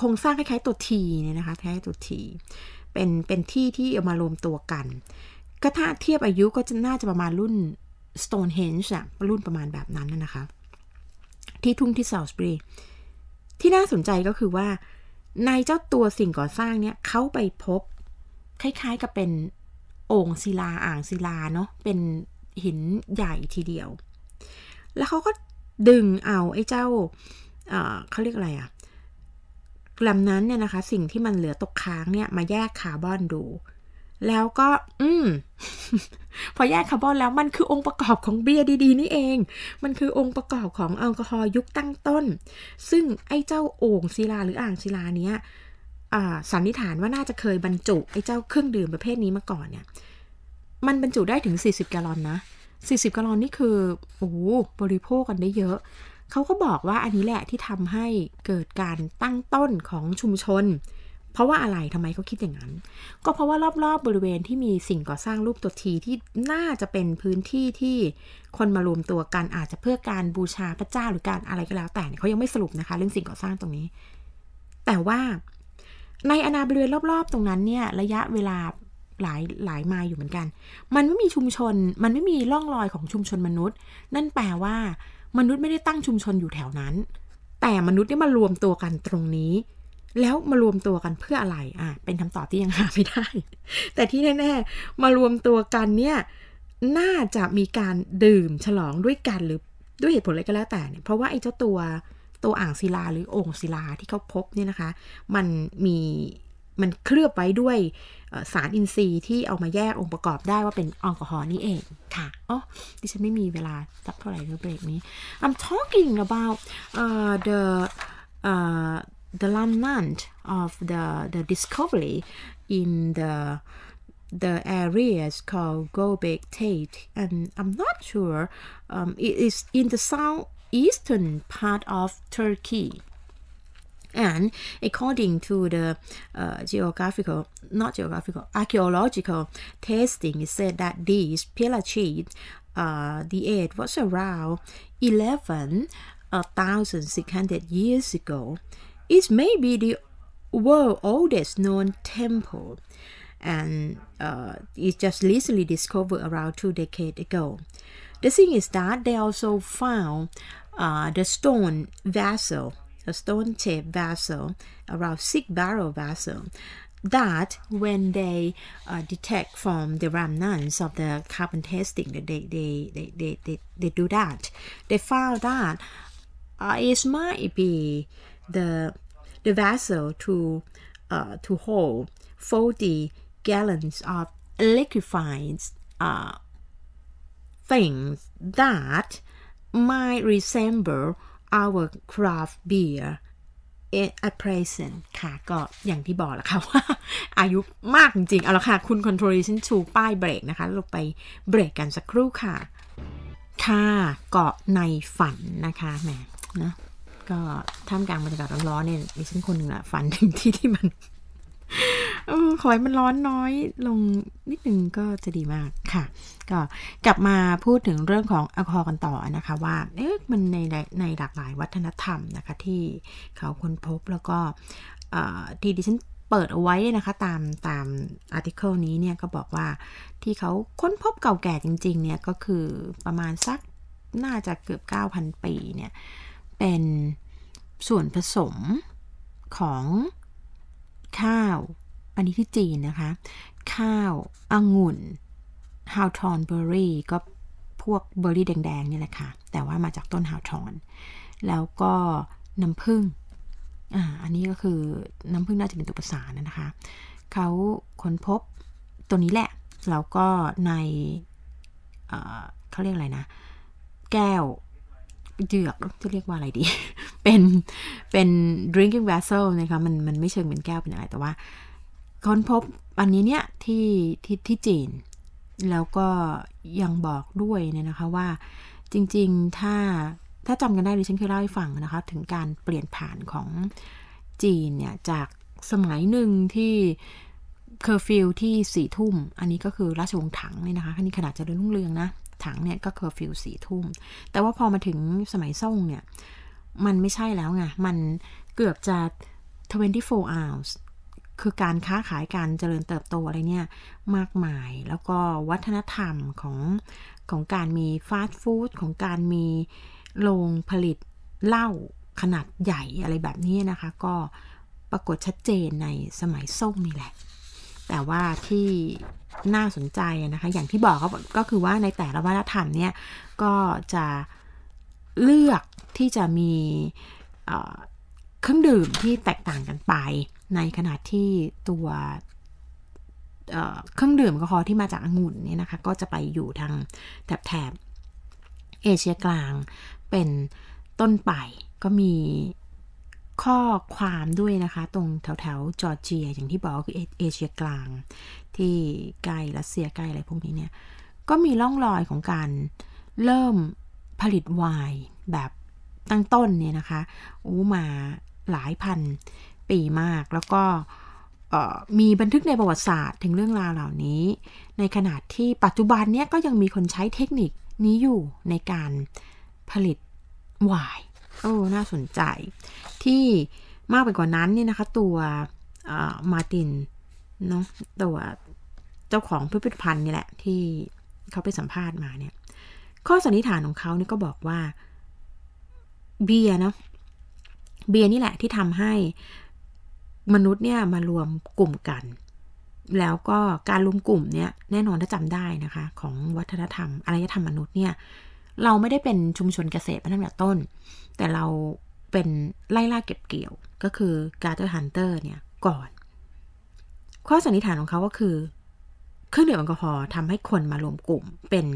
โครงสร้างคล้ายๆตัวทีเนี่ยนะคะคล้ายตัวทีเป็นเป็นที่ที่เอามารวมตัวกันก็ถ้าเทียบอายุก็จะน่าจะประมาณรุ่น Stonehenge อะรุ่นประมาณแบบนั้นนะคะ ที่ทุ่งที่ Salisbury ที่น่าสนใจก็คือว่าในเจ้าตัวสิ่งก่อสร้างเนี่ยเขาไปพบคล้ายๆกับเป็นโอ่งศิลาอ่างศิลาเนาะเป็นหินใหญ่ทีเดียว แล้วเขาก็ดึงเอาไอ้เจ้าเเขาเรียกอะไรอะลำนั้นเนี่ยนะคะสิ่งที่มันเหลือตกค้างเนี่ย มาแยกคาร์บอนดู แล้วก็ อืมพอแยกคาร์บอนแล้ว มันคือองค์ประกอบของเบียร์ดีๆนี่เอง มันคือองค์ประกอบของแอลกอฮอล์ยุคตั้งต้น ซึ่งไอ้เจ้าโอ่งศิลาหรืออ่างศิลาเนี้ยสันนิษฐานว่าน่าจะเคยบรรจุไอ้เจ้าเครื่องดื่มประเภทนี้มาก่อนเนี่ย มันบรรจุได้ถึง40แกลลอนนะ40แกลลอนนี่คือโอ้โหบริโภคกันได้เยอะเขาก็บอกว่าอันนี้แหละที่ทำให้เกิดการตั้งต้นของชุมชน เพราะว่าอะไรทำไมเขาคิดอย่างนั้น ก็เพราะว่ารอบๆบบริเวณที่มีสิ่งก่อสร้างรูปตัวทีที่น่าจะเป็นพื้นที่ที่คนมารวมตัวกันอาจจะเพื่อการบูชาพระเจ้าหรือการอะไรก็แล้ว แต่เขายังไม่สรุปนะคะ เรื่องสิ่งก่อสร้างตรงนี้ แต่ว่า ในอนาบริเวณรอบๆ ตรงนั้นเนี่ย ระยะเวลาหลายหลายมาอยู่เหมือนกัน มันไม่มีชุมชน มันไม่มีร่องรอยของชุมชนมนุษย์ นั่นแปลว่ามนุษย์ไม่ได้ตั้งชุมชนอยู่แถวนั้น แต่มนุษย์ได้มารวมตัวกันตรงนี้ แล้วมารวมตัวกันเพื่ออะไร อ่ะ เป็นคำตอบที่ยังหาไม่ได้ แต่ที่แน่ ๆ มารวมตัวกันเนี่ย น่าจะมีการดื่มฉลองด้วยกันหรือด้วยเหตุผลอะไรก็แล้ว แต่เนี่ย เพราะว่าไอ้เจ้าตัวตัวอ่างศิลาหรือองค์ศิลาที่เขาพบเนี่ยนะคะ มันมีมันเคลือบไว้ด้วยสารอินทรีย์ที่เอามาแยกองค์ประกอบได้ว่าเป็นแอลกอฮอล์นี่เอง ค่ะ อ๋อ ดิฉันไม่มีเวลาสักเท่าไหร่ในเบรกนี้ I'm talking about uh, the uh, the land of the the discovery in the the area is called Gobek Tate, and I'm not sure. Um, it is in the southeastern part of Turkey. And according to the uh, geographical, not geographical, archaeological testing, it said that these pillar sheets, uh, the age was around 11,600 uh, years ago. It may be the world's oldest known temple and uh, it's just recently discovered around two decades ago. The thing is that they also found uh, the stone vessel a stone-shaped vessel, a six-barrel vessel, that when they uh, detect from the remnants of the carbon testing, they, they, they, they, they, they do that. They found that uh, it might be the, the vessel to, uh, to hold 40 gallons of liquefied uh, things that might resemble our craft beer at present ค่ะ ก็อย่างที่บอกแหละค่ะว่าอายุมากจริงๆ เอาละค่ะ คุณคอนโทรลิันชูป้ายเบรกนะคะเราไปเบรกกันสักครู่ค่ะ ค่ะเกาะในฝันนะคะแหมนะก็ท่ามกลางบรรยากาศร้อนๆเนี่ยดิฉันคนหนึ่งละฝันถึงที่ที่มันอขอให้มันร้อนน้อยลงนิดหนึ่งก็จะดีมากค่ะ ก็กลับมาพูดถึงเรื่องของแอลกอฮอล์กันต่อนะคะ ว่าเอ๊ะมันในในหลากหลายวัฒนธรรมนะคะที่เขาค้นพบแล้วก็ที่ดิฉันเปิดเอาไว้นะคะตามตามอาร์ติเคิลนี้เนี่ยก็บอกว่าที่เขาค้นพบเก่าแก่จริง ๆเนี่ยก็คือประมาณสักน่าจะเกือบ 9,000 ปีเนี่ย เป็นส่วนผสมของข้าวอันนี้ที่จีนนะคะ ข้าวองุ่นฮาวทอนเบอร์รี่ก็พวกเบอร์รี่แดงๆนี่แหละค่ะ แต่ว่ามาจากต้นฮาวทอน แล้วก็ น้ำผึ้งอ่าอันนี้ก็คือ น้ำผึ้งน่าจะเป็นตัวประสานนะคะ เขาค้นพบตัวนี้ แหละ แล้วก็ในเขาเรียกอะไรนะ แก้วเจือกจะเรียกว่าอะไรดีเป็นเป็น drinking vessel นะคะ มันมันไม่เชิงเป็นแก้วเป็นอะไร แต่ว่าค้นพบอันนี้เนี่ยที่ที่ที่จีน แล้วก็ยังบอกด้วยเนี่ยนะคะว่าจริงๆ ถ้าถ้าจำกันได้ดิฉันเคยเล่าให้ฟังนะคะ ถึงการเปลี่ยนผ่านของจีนเนี่ย จากสมัยหนึ่งที่เคอร์ฟิวที่สี่ทุ่ม อันนี้ก็คือราชวงศ์ถังเนี่ยนะคะอันนี้ขนาดจะเรื่องเรืองนะ ถังเนี่ยก็เคอร์ฟิวสี่ทุ่มแต่ว่าพอมาถึงสมัยซ่งเนี่ยมันไม่ใช่แล้วไง มันเกือบจะ24 hours คือการค้าขายการเจริญเติบโตอะไรเนี่ย มากมาย แล้วก็วัฒนธรรมของ ของการมีฟาสต์ฟู้ดของการมี โรงผลิตเหล้าขนาดใหญ่อะไรแบบนี้นะคะก็ปรากฏชัดเจนในสมัยส้มนี่แหละ แต่ว่าที่น่าสนใจนะคะ อย่างที่บอกก็คือว่าในแต่ละวัฒนธรรมเนี่ย ก็จะเลือกที่จะมีเครื่องดื่มที่แตกต่างกันไปในขณะที่ตัวเครื่องดื่มแอลกอฮอล์ที่มาจากองุ่นเนี่ยนะคะก็จะไปอยู่ทางแถบแถบเอเชียกลาง เป็นต้นไป ก็มีข้อความด้วยนะคะ ตรงแถวแถวจอร์เจียอย่างที่บอกคือเอเชียกลางที่ใกล้รัสเซียใกล้อะไรพวกนี้เนี่ยก็มีร่องรอยของการเริ่มผลิตไวน์แบบตั้งต้นเนี่ยนะคะอู้มาหลายพันปีมากแล้วก็มีบันทึกในประวัติศาสตร์ถึงเรื่องราวเหล่านี้ ในขณะที่ปัจจุบันเนี่ยก็ยังมีคนใช้เทคนิคนี้อยู่ในการผลิตวายโอ้น่าสนใจที่มากไปกว่านั้นเนี่ยนะคะตัวมาตินเนาะตัวเจ้าของพิพิธภัณฑ์นี่แหละ ที่เขาไปสัมภาษณ์มาเนี่ยข้อสันนิษฐานของเขาเนี่ยก็บอกว่าเบียร์นะเบียร์นี่แหละที่ทำให้มนุษย์เนี่ยมารวมกลุ่มกัน แล้วก็การรวมกลุ่มเนี่ยแน่นอนถ้าจำได้นะคะ ของวัฒนธรรมอารยธรรมมนุษย์เนี่ยเราไม่ได้เป็นชุมชนเกษตรมาตั้งแต่ต้น แต่เราเป็นไล่ล่าเก็บเกี่ยวก็คือการ์เตอร์ฮันเตอร์เนี่ย ก่อน ข้อสันนิษฐานของเขาก็คือ เครื่องดื่มแอลกอฮอล์ทำให้คนมารวมกลุ่มเป็น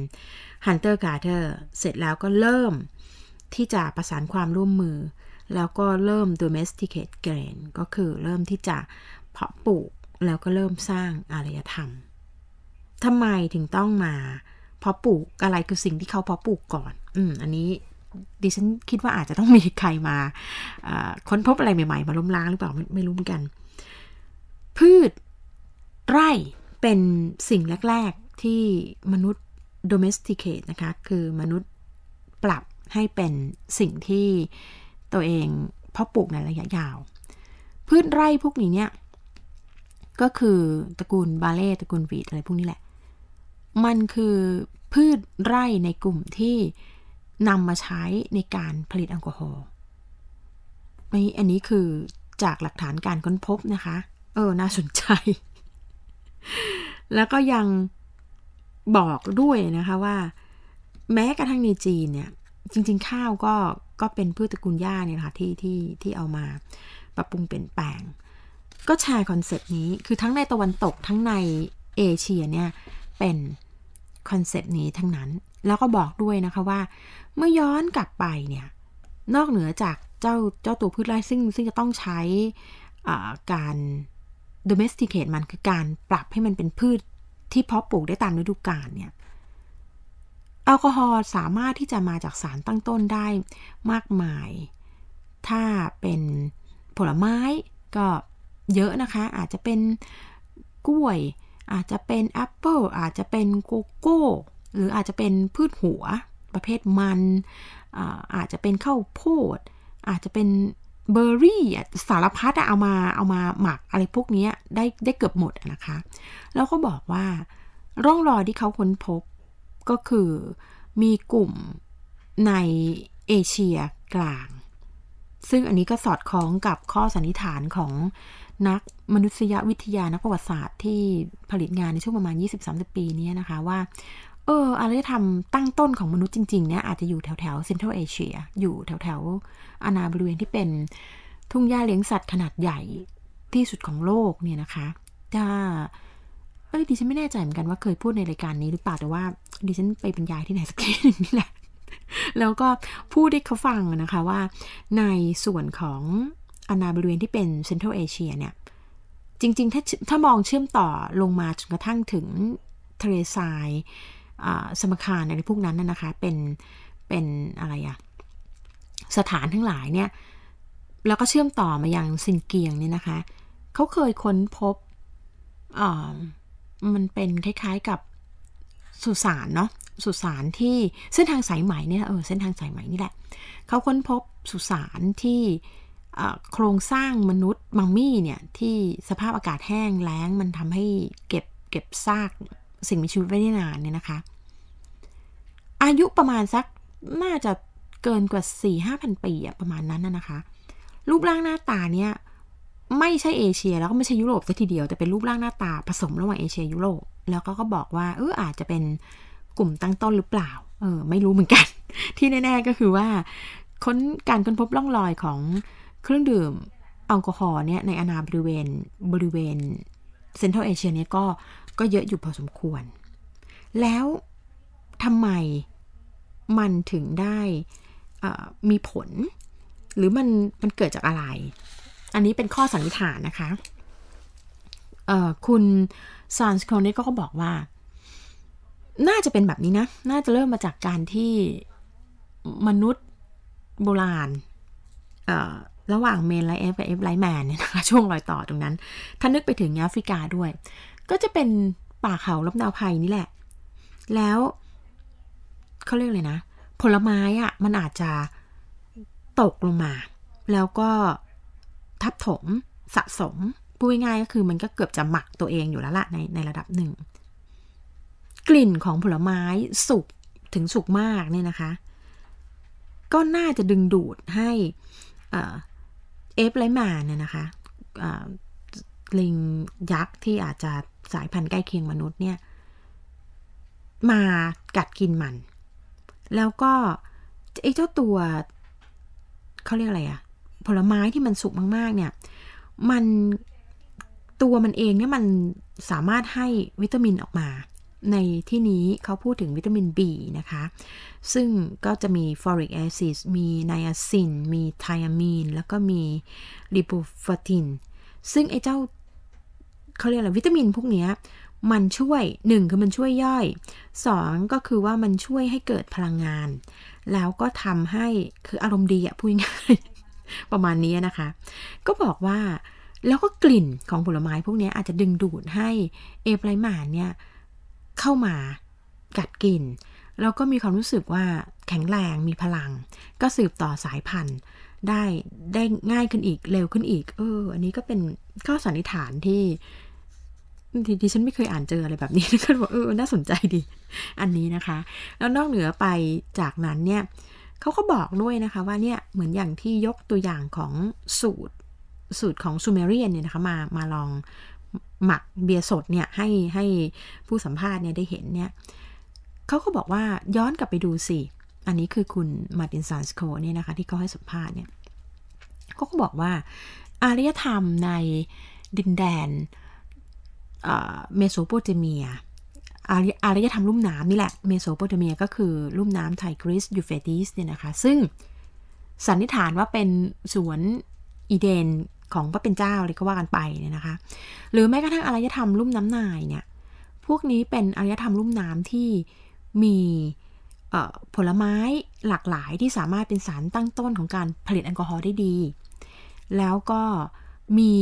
ฮันเตอร์การ์เตอร์เสร็จแล้วก็เริ่มที่จะประสานความร่วมมือ แล้วก็เริ่ม domesticate grain ก็คือเริ่มที่จะเพาะปลูกแล้วก็เริ่มสร้างอารยธรรมทำไมถึงต้องมาเพาะปลูกอะไรคือสิ่งที่เขาเพาะปลูกก่อนอืมอันนี้ดิฉันคิดว่าอาจจะต้องมีใครมาค้นพบอะไรใหม่ๆ มาล้มล้างหรือเปล่าไม่รู้เหมือนกัน พืชไร่เป็นสิ่งแรก ๆที่มนุษย์ domesticate นะคะคือมนุษย์ปรับให้เป็นสิ่งที่ตัวเองเพาะปลูกในระยะยาว พืชไร่พวกนี้เนี่ยก็คือตระกูลบาเล่ตระกูลวีดอะไรพวกนี้แหละ มันคือพืชไร่ในกลุ่มที่นำมาใช้ในการผลิตแอลกอฮอล์อันนี้คือจากหลักฐานการค้นพบนะคะ เออ น่าสนใจ แล้วก็ยังบอกด้วยนะคะว่า แม้กระทั่งในจีนเนี่ยจริงๆ ข้าวก็ก็เป็นพืชตระกูลหญ้าเนี่ยค่ะที่ที่ที่เอามาปรับปรุงเปลี่ยนแปลง ก็แชร์คอนเซปต์นี้คือทั้งในตะวันตกทั้งในเอเชียเนี่ยเป็นคอนเซปต์นี้ทั้งนั้น แล้วก็บอกด้วยนะคะว่า เมื่อย้อนกลับไปเนี่ย นอกเหนือจากเจ้าเจ้าตัวพืชไร่ซึ่งซึ่งจะต้องใช้าการ domesticate มันคือการปรับให้มันเป็นพืชที่เพาะปลูกได้ตามฤดูกาลเนี่ยแอลกอฮอล์สามารถที่จะมาจากสารตั้งต้นได้มากมาย ถ้าเป็นผลไม้ก็เยอะนะคะ อาจจะเป็นกล้วย อาจจะเป็นแอปเปิลอาจจะเป็นโกโก้หรืออาจจะเป็นพืชหัวประเภทมัน อาจจะเป็นข้าวโพด อาจจะเป็นเบอร์รี่ สารพัดเอามาเอามาหมักอะไรพวกนี้ได้ได้เกือบหมดนะคะ แล้วก็บอกว่าร่องรอยที่เขาค้นพบก็คือมีกลุ่มในเอเชียกลาง ซึ่งอันนี้ก็สอดคล้องกับข้อสันนิษฐานของนักมนุษยวิทยานักประวัติศาสตร์ที่ผลิตงานในช่วงประมาณ20-30 ปีนี้นะคะ ว่า เอออารยธรรมตั้งต้นของมนุษย์จริงๆ เนี่ยอาจจะอยู่แถวแถวเซ็นทรัลเอเชีย อยู่แถวแถวอาณาบริเวณที่เป็นทุ่งหญ้าเลี้ยงสัตว์ขนาดใหญ่ที่สุดของโลกเนี่ยนะคะถ้าอ้ยดิฉันไม่แน่ใจเหมือนกันว่าเคยพูดในรายการนี้หรือเปล่าแต่ว่าดิฉันไปบรรยายที่ไหนสักที่หนึ่งนี่แหละ แล้วก็พูดให้เขาฟังนะคะว่าในส่วนของอาณาบริเวณที่เป็นเซ็นทรัลเอเชียเนี่ย จริงๆถ้าถ้ามองเชื่อมต่อลงมาจนกระทั่งถึงทะเลทรายสมคารอะไรพวกนั้นนะคะ เป็นเป็นอะไรอะสถานทั้งหลายเนี่ย แล้วก็เชื่อมต่อมาอย่างสินเกียงเนี่ยนะคะเขาเคยค้นพบมันเป็นคล้ายๆกับสุสานเนาะ สุสานที่เส้นทางสายไหมเนี่ยเออ เส้นทางสายไหมนี่แหละ เขาค้นพบสุสานที่โครงสร้างมนุษย์มังมี่เนี่ย ที่สภาพอากาศแห้งแล้งมันทำให้เก็บเก็บซากสิ่งมีชีวิตไว้ได้นานเนี่ยนะคะอายุประมาณสักน่าจะเกินกว่า 4 5 0 0 0 ปีอะประมาณนั้นนะคะ รูปร่างหน้าตาเนี่ยไม่ใช่เอเชียแล้วก็ไม่ใช่ยุโรปซะทีเดียว แต่เป็นรูปร่างหน้าตาผสมระหว่างเอเชียยุโรป แล้วก็ก็บอกว่าเอออาจจะเป็นกลุ่มตั้งต้นหรือเปล่าเออไม่รู้เหมือนกัน ที่แน่ ๆก็คือว่า ค้นการค้นพบร่องรอยของเครื่องดื่มแอลกอฮอล์เนี่ยในอนาบริเวณบริเวณเซ็นทรัลเอเชียเนี่ยก็ก็เยอะอยู่พอสมควร แล้วทำไมมันถึงได้มีผล หรือมันมันเกิดจากอะไรอันนี้เป็นข้อสันนิษฐานนะคะ คุณซานสโครินก็บอกว่า น่าจะเป็นแบบนี้นะ น่าจะเริ่มมาจากการที่มนุษย์โบราณ ระหว่างเมนไลเอฟกับเอฟไลแมนเนี่ยนะคะ ช่วงรอยต่อตรงนั้น ถ้านึกไปถึงแอฟริกาด้วย ก็จะเป็นป่าเขาลบดาวไพนี่แหละ แล้วเขาเรียกเลยนะ ผลไม้อะ่ะมันอาจจะ ตกลงมา แล้วก็ทับถมสะสม พูดง่ายก็คือมันก็เกือบจะหมักตัวเองอยู่แล้วละในในระดับหนึ่ง กลิ่นของผลไม้สุกถึงสุกมากเนี่ยนะคะ ก็น่าจะดึงดูดให้เอฟไลมาเนี่ยนะคะลิงยักษ์ที่อาจจะสายพันธุ์ใกล้เคียงมนุษย์เนี่ย มากัดกินมัน แล้วก็ ไอ้เจ้าตัวเขาเรียกอะไรอะผลไม้ที่มันสุกมากๆ เนี่ย มันตัวมันเองเนี่ยมันสามารถให้วิตามินออกมา ในที่นี้เขาพูดถึงวิตามิน B นะคะ ซึ่งก็จะมีฟอริกแอซิดมีไนอาซินมีไทอามีนแล้วก็มีลิปูฟาตินซึ่งไอ้เจ้าเขาเรียกอะไรวิตามินพวกนี้มันช่วย1คือมันช่วยย่อย 2 ก็คือว่ามันช่วยให้เกิดพลังงาน แล้วก็ทำให้คืออารมณ์ดีอะพูดง่ายประมาณนี้นะคะ ก็บอกว่าแล้วก็กลิ่นของผลไม้พวกนี้อาจจะดึงดูดให้เอปลายหมานเนี่ย เข้ามากัดกินแล้วก็มีความรู้สึกว่าแข็งแรงมีพลัง ก็สืบต่อสายพันธุ์ได้ได้ง่ายขึ้นอีกเร็วขึ้นอีก เออ อันนี้ก็เป็นข้อสันนิษฐานที่ด่ฉันไม่เคยอ่านเจออะไรแบบนี้ก็บอกเออน่าสนใจดี อันนี้นะคะแล้วนอกเหนือไปจากนั้นเนี่ยเขาก็บอกด้วยนะคะว่าเนี่ยเหมือนอย่างที่ยกตัวอย่างของสูตร สูตรของซูเมเรียนเนี่ยนะคะมามาลองหมักเบียร์สดเนี่ยให้ให้ผู้สัมภาษณ์เนี่ยได้เห็นเนี่ยเขาก็บอกว่าย้อนกลับไปดูสิ อันนี้คือคุณมาตินซานสโคเนี่ยนะคะ ที่เขาให้สัมภาษณ์เนี่ยเขาก็บอกว่าอารยธรรมในดินแดนเมโสโปเตเมียอารยธรรมลุ่มน้ำนี่แหละ เมโสโปเตเมีย ก็คือลุ่มน้ำไทกริสยูเฟติสเนี่ยนะคะ ซึ่งสันนิษฐานว่าเป็นสวนอีเดนของพระเป็นเจ้าเลยก็ว่ากันไปเนี่ยนะคะ หรือแม้กระทั่งอารยธรรมลุ่มน้ำนายเนี่ย พวกนี้เป็นอารยธรรมลุ่มน้ำที่มีผลไม้หลากหลายที่สามารถเป็นสารตั้งต้นของการผลิตแอลกอฮอล์ได้ดี แล้วก็มี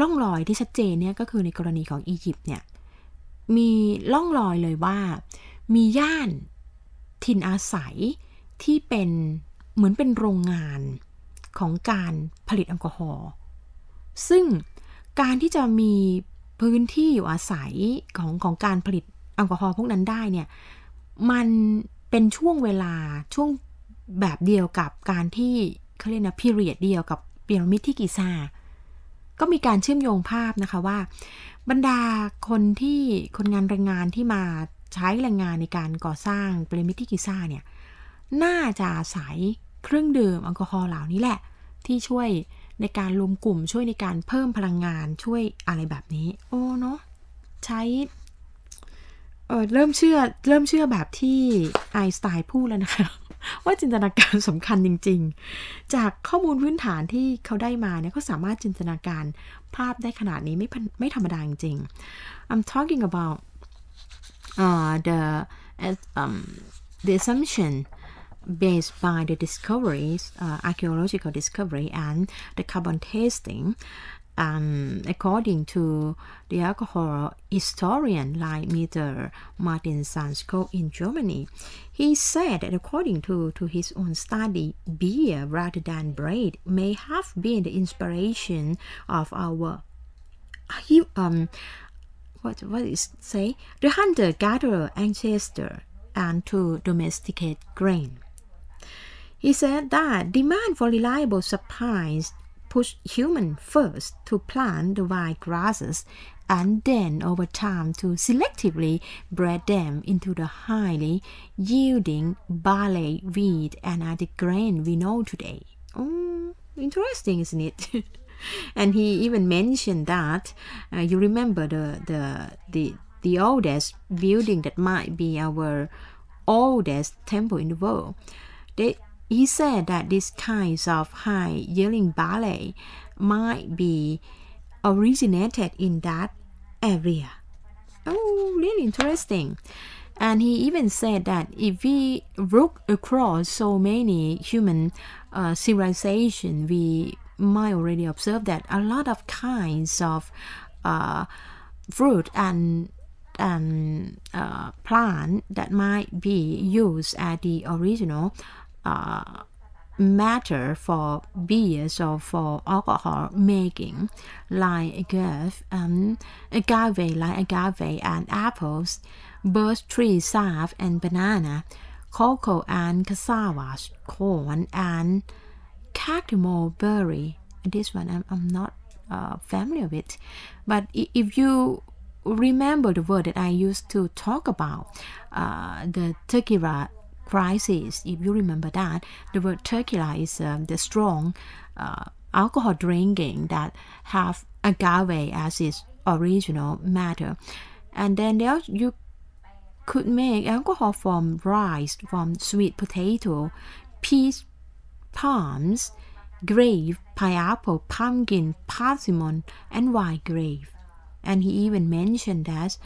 ร่องรอยที่ชัดเจนเนี่ยก็คือในกรณีของอียิปต์เนี่ยมีล่องรอยเลยว่ามีย่านถิ่นอาศัยที่เป็นเหมือนเป็นโรงงานของการผลิตแอลกอฮอล์ซึ่งการที่จะมีพื้นที่อยู่อาศัยของของการผลิตแอลกอฮอล์พวกนั้นได้เนี่ยมันเป็นช่วงเวลาช่วงแบบเดียวกับการที่เขาเรียกนะพีเรียดเดียวกับพีระมิดที่กิซา ก็มีการเชื่อมโยงภาพนะคะว่าบรรดาคนที่คนงานแรงงานที่มาใช้แรงงานในการก่อสร้างเปรมิติกิซ่าเนี่ย น่าจะใสยเครื่องดื่มแอลกอฮอล์เหล่านี้แหละ ที่ช่วยในการรวมกลุ่ม ช่วยในการเพิ่มพลังงานช่วยอะไรแบบนี้โอ้เนาะใช้เออเริ่มเชื่อเริ่มเชื่อแบบที่ ไอสไตล์พูดแล้วนะคะว่าจินตนาการสำคัญจริง ๆ จากข้อมูลพื้นฐานที่เขาได้มาเนี่ยเขาสามารถจินตนาการภาพได้ขนาดนี้ไม่ไม่ธรรมดาจริง I'm talking about uh, the um, the assumption based by the discoveries, uh, archaeological discovery and the carbon testing um, according to the alcohol historian like Mr. Martin Sansko in Germany, he said that according to, to his own study, beer rather than bread may have been the inspiration of our um, what what is say the hunter gatherer ancestor and to domesticate grain. He said that demand for reliable supplies push human first to plant the wild grasses and then over time to selectively breed them into the highly yielding barley, wheat, and other grain we know today. Oh, interesting, isn't it? and he even mentioned that uh, you remember the, the the the oldest building that might be our oldest temple in the world. They he said that these kinds of high yelling ballet might be originated in that area. Oh, really interesting. And he even said that if we look across so many human uh, civilization, we might already observe that a lot of kinds of uh, fruit and and uh, plant that might be used at the original matter for beers or for alcohol making, like agave, um, agave, like agave and apples, birch tree sap and banana, cocoa and cassava, corn and cactumo berry. This one I'm, I'm not uh, familiar with, but if you remember the word that I used to talk about, uh, the tequila crisis, if you remember that, the word tequila is um, the strong uh, alcohol drinking that have agave as its original matter. And then there you could make alcohol from rice, from sweet potato, peas, palms, grape, pineapple, pumpkin, persimmon, and white grape. And he even mentioned that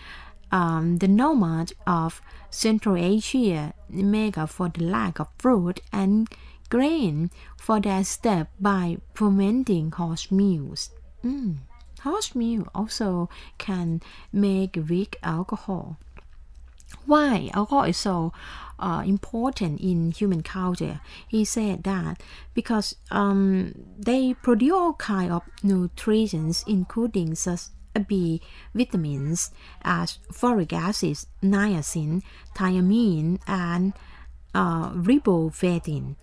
um, the nomads of Central Asia make up for the lack of fruit and grain for their step by fermenting horse mules. Mm. Horse meal also can make weak alcohol. Why alcohol is so uh, important in human culture? He said that because um, they produce all kind of nutrients, including such B vitamins as folic acid, niacin, thiamine, and uh, riboflavin.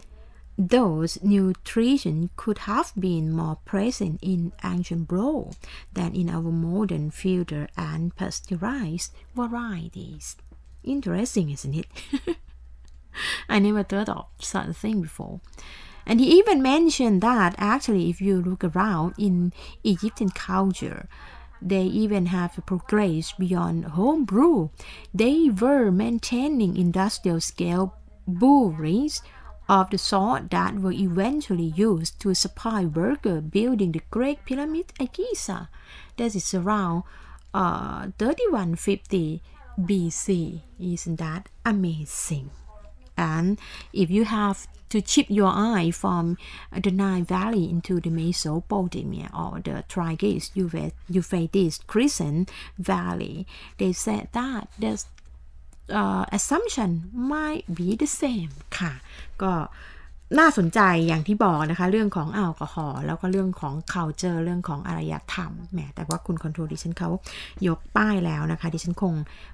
Those nutrition could have been more present in ancient bread than in our modern filtered and pasteurized varieties. Interesting, isn't it? I never thought of such a thing before. And he even mentioned that actually, if you look around in Egyptian culture, they even have progressed beyond homebrew. They were maintaining industrial scale breweries of the sort that were eventually used to supply workers building the Great Pyramid at Giza. That is around uh, 3150 BC. Isn't that amazing? And if you have to chip your eye from uh, the Nile Valley into the Mesopotamia or the Tigris Euphrates Crescent Valley, they said that the uh, assumption might be the same ค่ะน่าสนใจอย่างที่บอกนะคะเรื่องของแอลกอฮอล์แล้วก็เรื่องของ c u าเจอเรื่องของอารยธรรมแหมแต่ว่าคุณคอนโทรลดิฉันเขายกป้ายแล้วนะคะดิฉันคง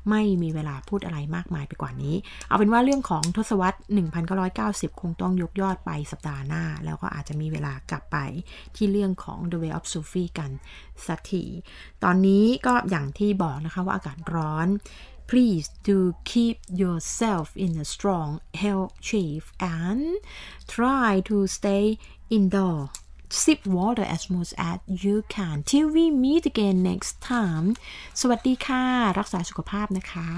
ไม่มีเวลาพูดอะไรมากมายไปกว่านี้ เอาเป็นว่าเรื่องของทศวรรษ 1990 คงต้องยกยอดไปสัปดาห์หน้า แล้วก็อาจจะมีเวลากลับไปที่เรื่องของ the way of Sufi กันสักทีตอนนี้ก็อย่างที่บอกนะคะว่าอากาศร้อน Please do keep yourself in a strong health shape and try to stay indoor. Sip water as much as you can till we meet again next time สวัสดีค่ะ รักษาสุขภาพนะคะ